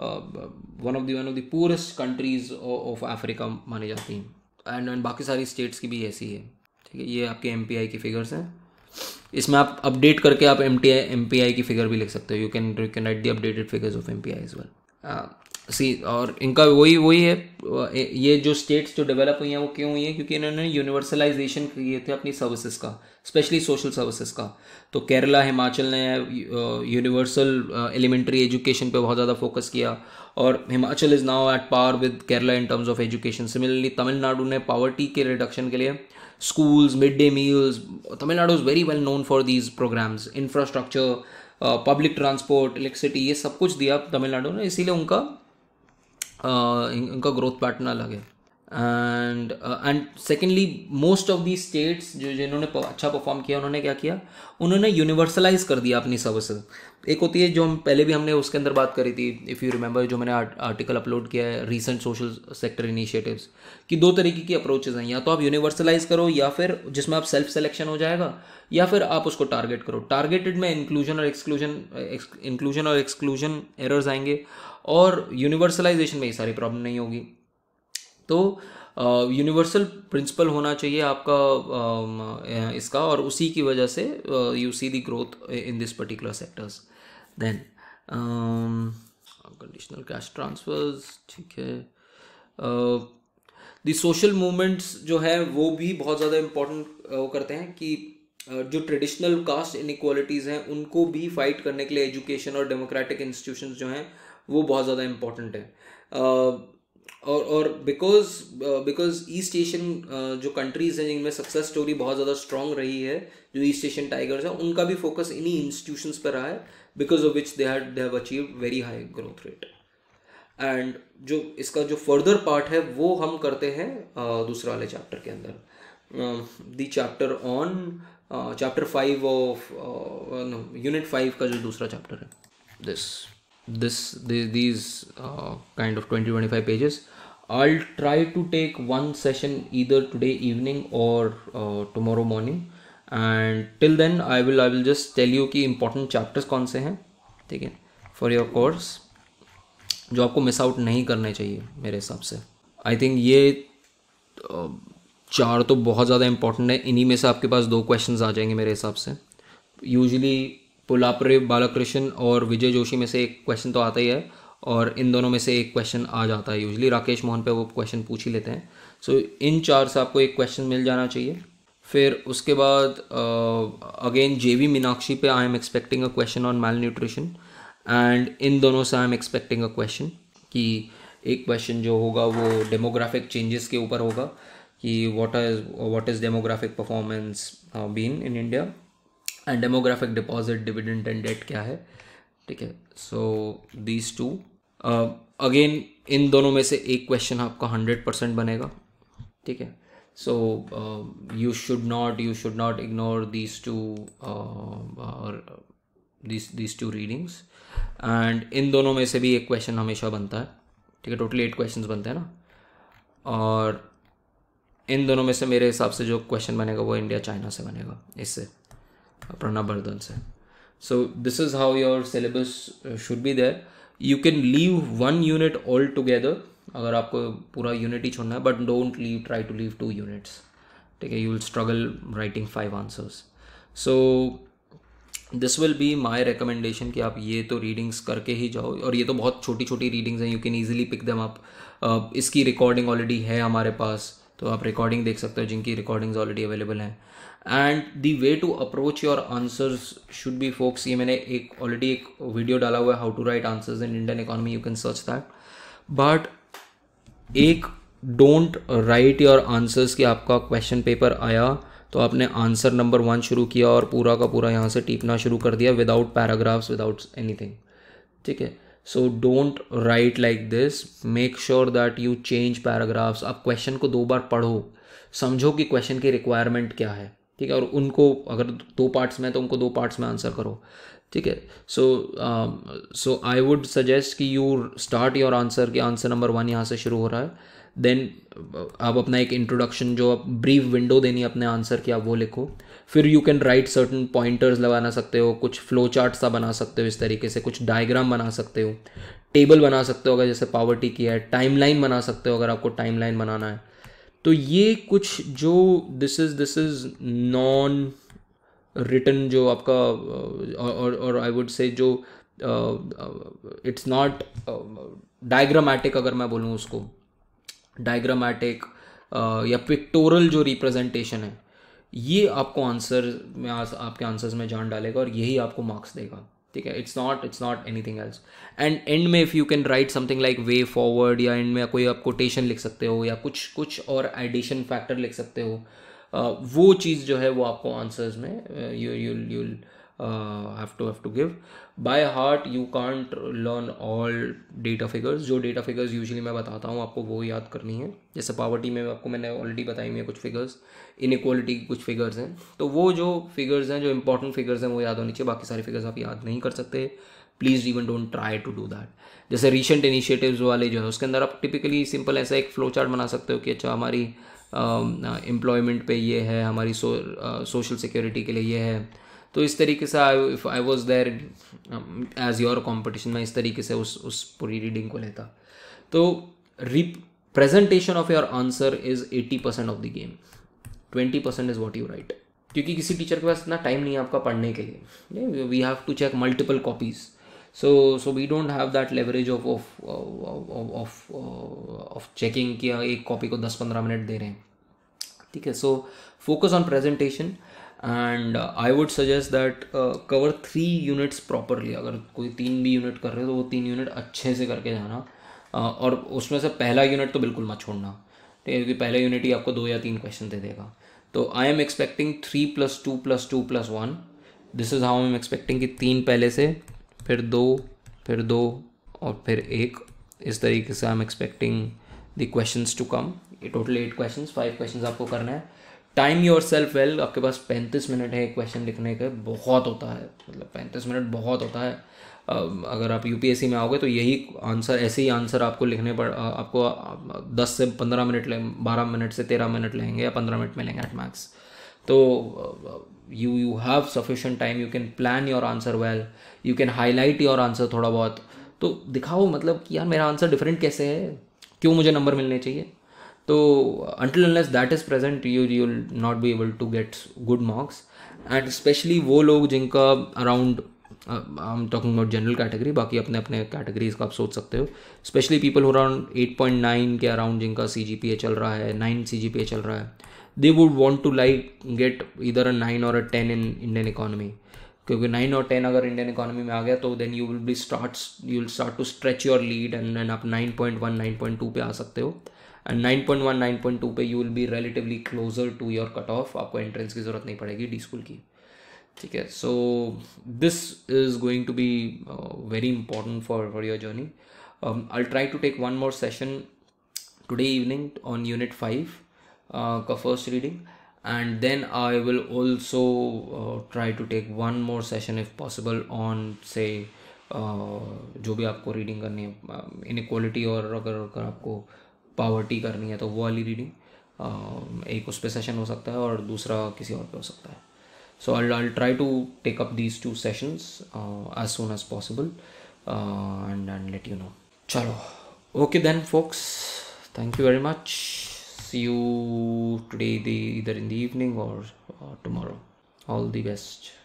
S1: one of the one of the poorest countries of Africa मानी जाती हैं एंड एंड बाकी सारी स्टेट्स की भी ऐसी है ठीक है ये आपके एम की फिगर्स हैं इसमें आप अपडेट करके आप M T I M P I की फिगर भी लिख सकते हो you can you can write the updated figures of M P I is well see और इनका वही वही है ये जो स्टेट्स जो डेवलप हुई हैं वो क्यों हुई हैं क्योंकि इन्होंने यूनिवर्सलाइजेशन किए थे अपनी सर्विसेज का स्पेशली सोशल सर्विसेज का तो केरला हिमाचल ने यूनिवर्सल एलिमेंट्री एजुकेशन पे बहुत ज़्यादा फोकस किया और Himachal is now at power with Kerala in terms of education similarly Tamil Nadu ने पावर्टी के रिडक्शन के लिए schools mid day meals Tamil Nadu is very well known for these programs infrastructure public transport electricity ये सब कुछ दिया तमिलनाडु ने इसीलिए उनका इनका ग्रोथ पैटर्न अलग है and and secondly most of the states जो जिन्होंने अच्छा परफॉर्म किया उन्होंने क्या किया उन्होंने यूनिवर्सलाइज कर दिया अपनी सर्विसेज एक होती है जो हम पहले भी हमने उसके अंदर बात करी थी इफ़ यू रिमेंबर जो मैंने आर्टिकल अपलोड किया है रीसेंट सोशल सेक्टर इनिशिएटिव्स कि दो तरीके की अप्रोचेज हैं या तो आप यूनिवर्सलाइज करो या फिर जिसमें आप सेल्फ सेलेक्शन हो जाएगा या फिर आप उसको टारगेट करो टारगेटेड में इंक्लूजन और एक्सक्लूजन इंक्लूजन और एक्सक्लूजन एरर्स आएंगे और यूनिवर्सलाइजेशन में ये सारी प्रॉब्लम नहीं होगी तो यूनिवर्सल uh, प्रिंसिपल होना चाहिए आपका uh, इसका और उसी की वजह से you see the growth in this particular sectors then conditional cash transfers ठीक है दी सोशल मूवमेंट्स जो है वो भी बहुत ज़्यादा इम्पोर्टेंट वो करते हैं कि जो ट्रेडिशनल कास्ट इनक्वालिटीज़ हैं उनको भी फाइट करने के लिए एजुकेशन और डेमोक्रेटिक इंस्टीट्यूशन जो हैं वो बहुत ज़्यादा इम्पोर्टेंट है और और बिकॉज बिकॉज ईस्ट एशियन जो कंट्रीज़ हैं जिनमें सक्सेस स्टोरी बहुत ज़्यादा स्ट्रॉन्ग रही है जो ईस्ट एशियन टाइगर्स हैं उनका भी फोकस इन्हीं इंस्टीट्यूशंस पर रहा है because of which they had they have achieve very high growth rate and जो इसका जो फर्दर पार्ट है वो हम करते हैं दूसरा वाले चैप्टर के अंदर the chapter on chapter five of unit five का जो दूसरा चैप्टर है this this these, these uh, kind of 20 25 pages i'll try to take one session either today evening or uh, tomorrow morning and till then I will I will just tell you कि important chapters कौन से हैं ठीक है for your course जो आपको miss out नहीं करने चाहिए मेरे हिसाब से आई थिंक ये चार तो बहुत ज़्यादा इंपॉर्टेंट है इन्हीं में से आपके पास दो क्वेश्चंस आ जाएंगे मेरे हिसाब से यूजली पुलापरे बालाकृष्ण और विजय जोशी में से एक क्वेश्चन तो आता ही है और इन दोनों में से एक क्वेश्चन आ जाता है यूजली राकेश मोहन पे वो क्वेश्चन पूछ ही लेते हैं सो so, इन चार से आपको एक क्वेश्चन मिल जाना चाहिए फिर उसके बाद अगेन जे वी मीनाक्षी पे I am expecting a question on male nutrition and इन दोनों से I am expecting a question कि एक क्वेश्चन जो होगा वो डेमोग्राफिक चेंजेस के ऊपर होगा कि what is what is demographic performance been in India and demographic deposit dividend and debt क्या है ठीक है सो दीज टू अगेन इन दोनों में से एक क्वेश्चन आपका हंड्रेड परसेंट बनेगा ठीक है so you should not you should not ignore these two और दीज टू रीडिंग्स एंड इन दोनों में से भी एक क्वेश्चन हमेशा बनता है ठीक है टोटली एट क्वेश्चन बनते हैं ना और इन दोनों में से मेरे हिसाब से जो क्वेश्चन बनेगा वो इंडिया चाइना से बनेगा इससे Prana Bardhan sir. So this is how your syllabus uh, should be there. You can leave one unit altogether अगर आपको पूरा यूनिट ही छोड़ना है but don't leave try to leave two units ठीक है you will struggle writing five answers so this will be my recommendation कि आप ये तो रीडिंग्स करके ही जाओ और ये तो बहुत छोटी छोटी रीडिंग्स हैं यू कैन ईजिली पिक दम आप इसकी रिकॉर्डिंग ऑलरेडी है हमारे पास तो आप रिकॉर्डिंग देख सकते हो जिनकी रिकॉर्डिंग्स ऑलरेडी अवेलेबल हैं and the way to approach your answers should be folks ये मैंने एक ऑलरेडी एक वीडियो डाला हुआ है how to write answers in Indian economy you can search that but एक डोंट राइट योर आंसर्स कि आपका क्वेश्चन पेपर आया तो आपने आंसर नंबर वन शुरू किया और पूरा का पूरा यहाँ से टीपना शुरू कर दिया विदाउट पैराग्राफ्स विदाउट एनीथिंग ठीक है so don't write like this make sure that you change paragraphs आप क्वेश्चन को दो बार पढ़ो समझो कि क्वेश्चन की रिक्वायरमेंट क्या है ठीक है और उनको अगर दो पार्ट्स में तो उनको दो पार्ट्स में आंसर करो ठीक है so so I would suggest कि यू स्टार्ट योर आंसर कि आंसर नंबर वन यहाँ से शुरू हो रहा है देन uh, आप अपना एक इंट्रोडक्शन जो आप ब्रीफ विंडो देनी अपने आंसर की आप वो लिखो फिर you can write certain pointers लगाना सकते हो कुछ फ्लो चार्ट सा बना सकते हो इस तरीके से कुछ डायग्राम बना सकते हो टेबल बना सकते हो अगर जैसे पावर्टी की है टाइम बना सकते हो अगर आपको टाइम बनाना है तो ये कुछ जो this is this is non return जो आपका और और आई वुड से जो इट्स नॉट डायग्रामेटिक अगर मैं बोलूँ उसको डायग्रामेटिक uh, या पिक्टोरल जो रिप्रेजेंटेशन है ये आपको आंसर में आपके आंसर्स में जान डालेगा और यही आपको मार्क्स देगा ठीक है it's not it's not anything else and end में if you can write something like way forward या एंड में कोई आप कोटेशन लिख सकते हो या कुछ कुछ और एडिशन फैक्टर लिख सकते हो uh, वो चीज़ जो है वो आपको आंसर्स में you you you'll uh, have to have to give by heart you can't learn all data figures जो data figures usually मैं बताता हूँ आपको वो याद करनी है जैसे पावर्टी में आपको मैंने ऑलरेडी बताई हुई है कुछ फिगर्स inequality की कुछ फिगर्स हैं तो वो जो फिगर्स हैं जो इंपॉर्टेंट फिगर्स हैं वो याद होनी चाहिए बाकी सारी फिगर्स आप याद नहीं कर सकते please even don't try to do that जैसे रिसेंट इनिशिएटिव वाले जो है उसके अंदर आप टिपिकली सिंपल ऐसा एक फ्लो चार्ट बना सकते हो कि अच्छा हमारी एम्प्लॉयमेंट um, uh, पे ये है हमारी सोशल सिक्योरिटी uh, के लिए ये है तो इस तरीके से I was there as your competition मैं इस तरीके से उस उस पूरी रीडिंग को लेता तो representation of your answer is eighty percent of the game twenty percent is what you write क्योंकि किसी टीचर के पास इतना टाइम नहीं है आपका पढ़ने के लिए we have to check multiple copies so so we don't have that leverage of of of of checking किया एक कॉपी को दस पंद्रह मिनट दे रहे हैं ठीक है so focus on presentation and I would suggest that cover three units properly अगर कोई तीन भी यूनिट कर रहे हो तो वो तीन यूनिट अच्छे से करके जाना uh, और उसमें से पहला यूनिट तो बिल्कुल मत छोड़ना ठीक है क्योंकि पहला यूनिट ही आपको दो या तीन क्वेश्चन दे देगा तो I am expecting three plus two plus two plus one this is how I am expecting कि तीन पहले से फिर दो फिर दो और फिर एक इस तरीके से I am expecting the questions to come ये total eight questions five questions आपको करना है टाइम योर सेल्फ वेल आपके पास पैंतीस मिनट है क्वेश्चन लिखने के बहुत होता है मतलब पैंतीस मिनट बहुत होता है अगर आप यू में आओगे तो यही आंसर ऐसे ही आंसर आपको लिखने पर आपको दस से पंद्रह मिनट लें बारह मिनट से तेरह मिनट लेंगे या पंद्रह मिनट में लेंगे एट मैक्स तो you you have sufficient time you can plan your answer well you can highlight your answer थोड़ा बहुत तो दिखाओ मतलब कि यार मेरा आंसर डिफरेंट कैसे है क्यों मुझे नंबर मिलने चाहिए so unless that is present you you will not be able to get good marks and specially वो लोग जिनका around I am talking about general category बाकी अपने अपने कैटेगरीज का आप सोच सकते हो स्पेशली पीपल हो अराउंड एट पॉइंट नाइन के अराउंड जिनका सी जी पी ए चल रहा है nine C G P A चल रहा है they would want to like get इधर अ नाइन और a ten in Indian economy क्योंकि नाइन और टेन अगर इंडियन इकोनॉमी में आ गया तो then you will be start you will start to stretch your lead and then आप nine point one nine point two पे आ सकते हो nine point one nine point two पे you will be relatively closer to your cut off आपको entrance की ज़रूरत नहीं पड़ेगी डी स्कूल की ठीक है so this is going to be very important for for your journey I try to take one more session today evening on unit five का first reading and then I will also try to take one more session if possible on से जो भी आपको reading करनी है inequality um, और अगर अगर आपको पावर्टी करनी है तो वो वाली रीडिंग एक उस पर सेशन हो सकता है और दूसरा किसी और पे हो सकता है so I I try to take up these two sessions as soon as possible and and let you know चलो okay then folks thank you very much see you today the इधर इन द इवनिंग और tomorrow all the best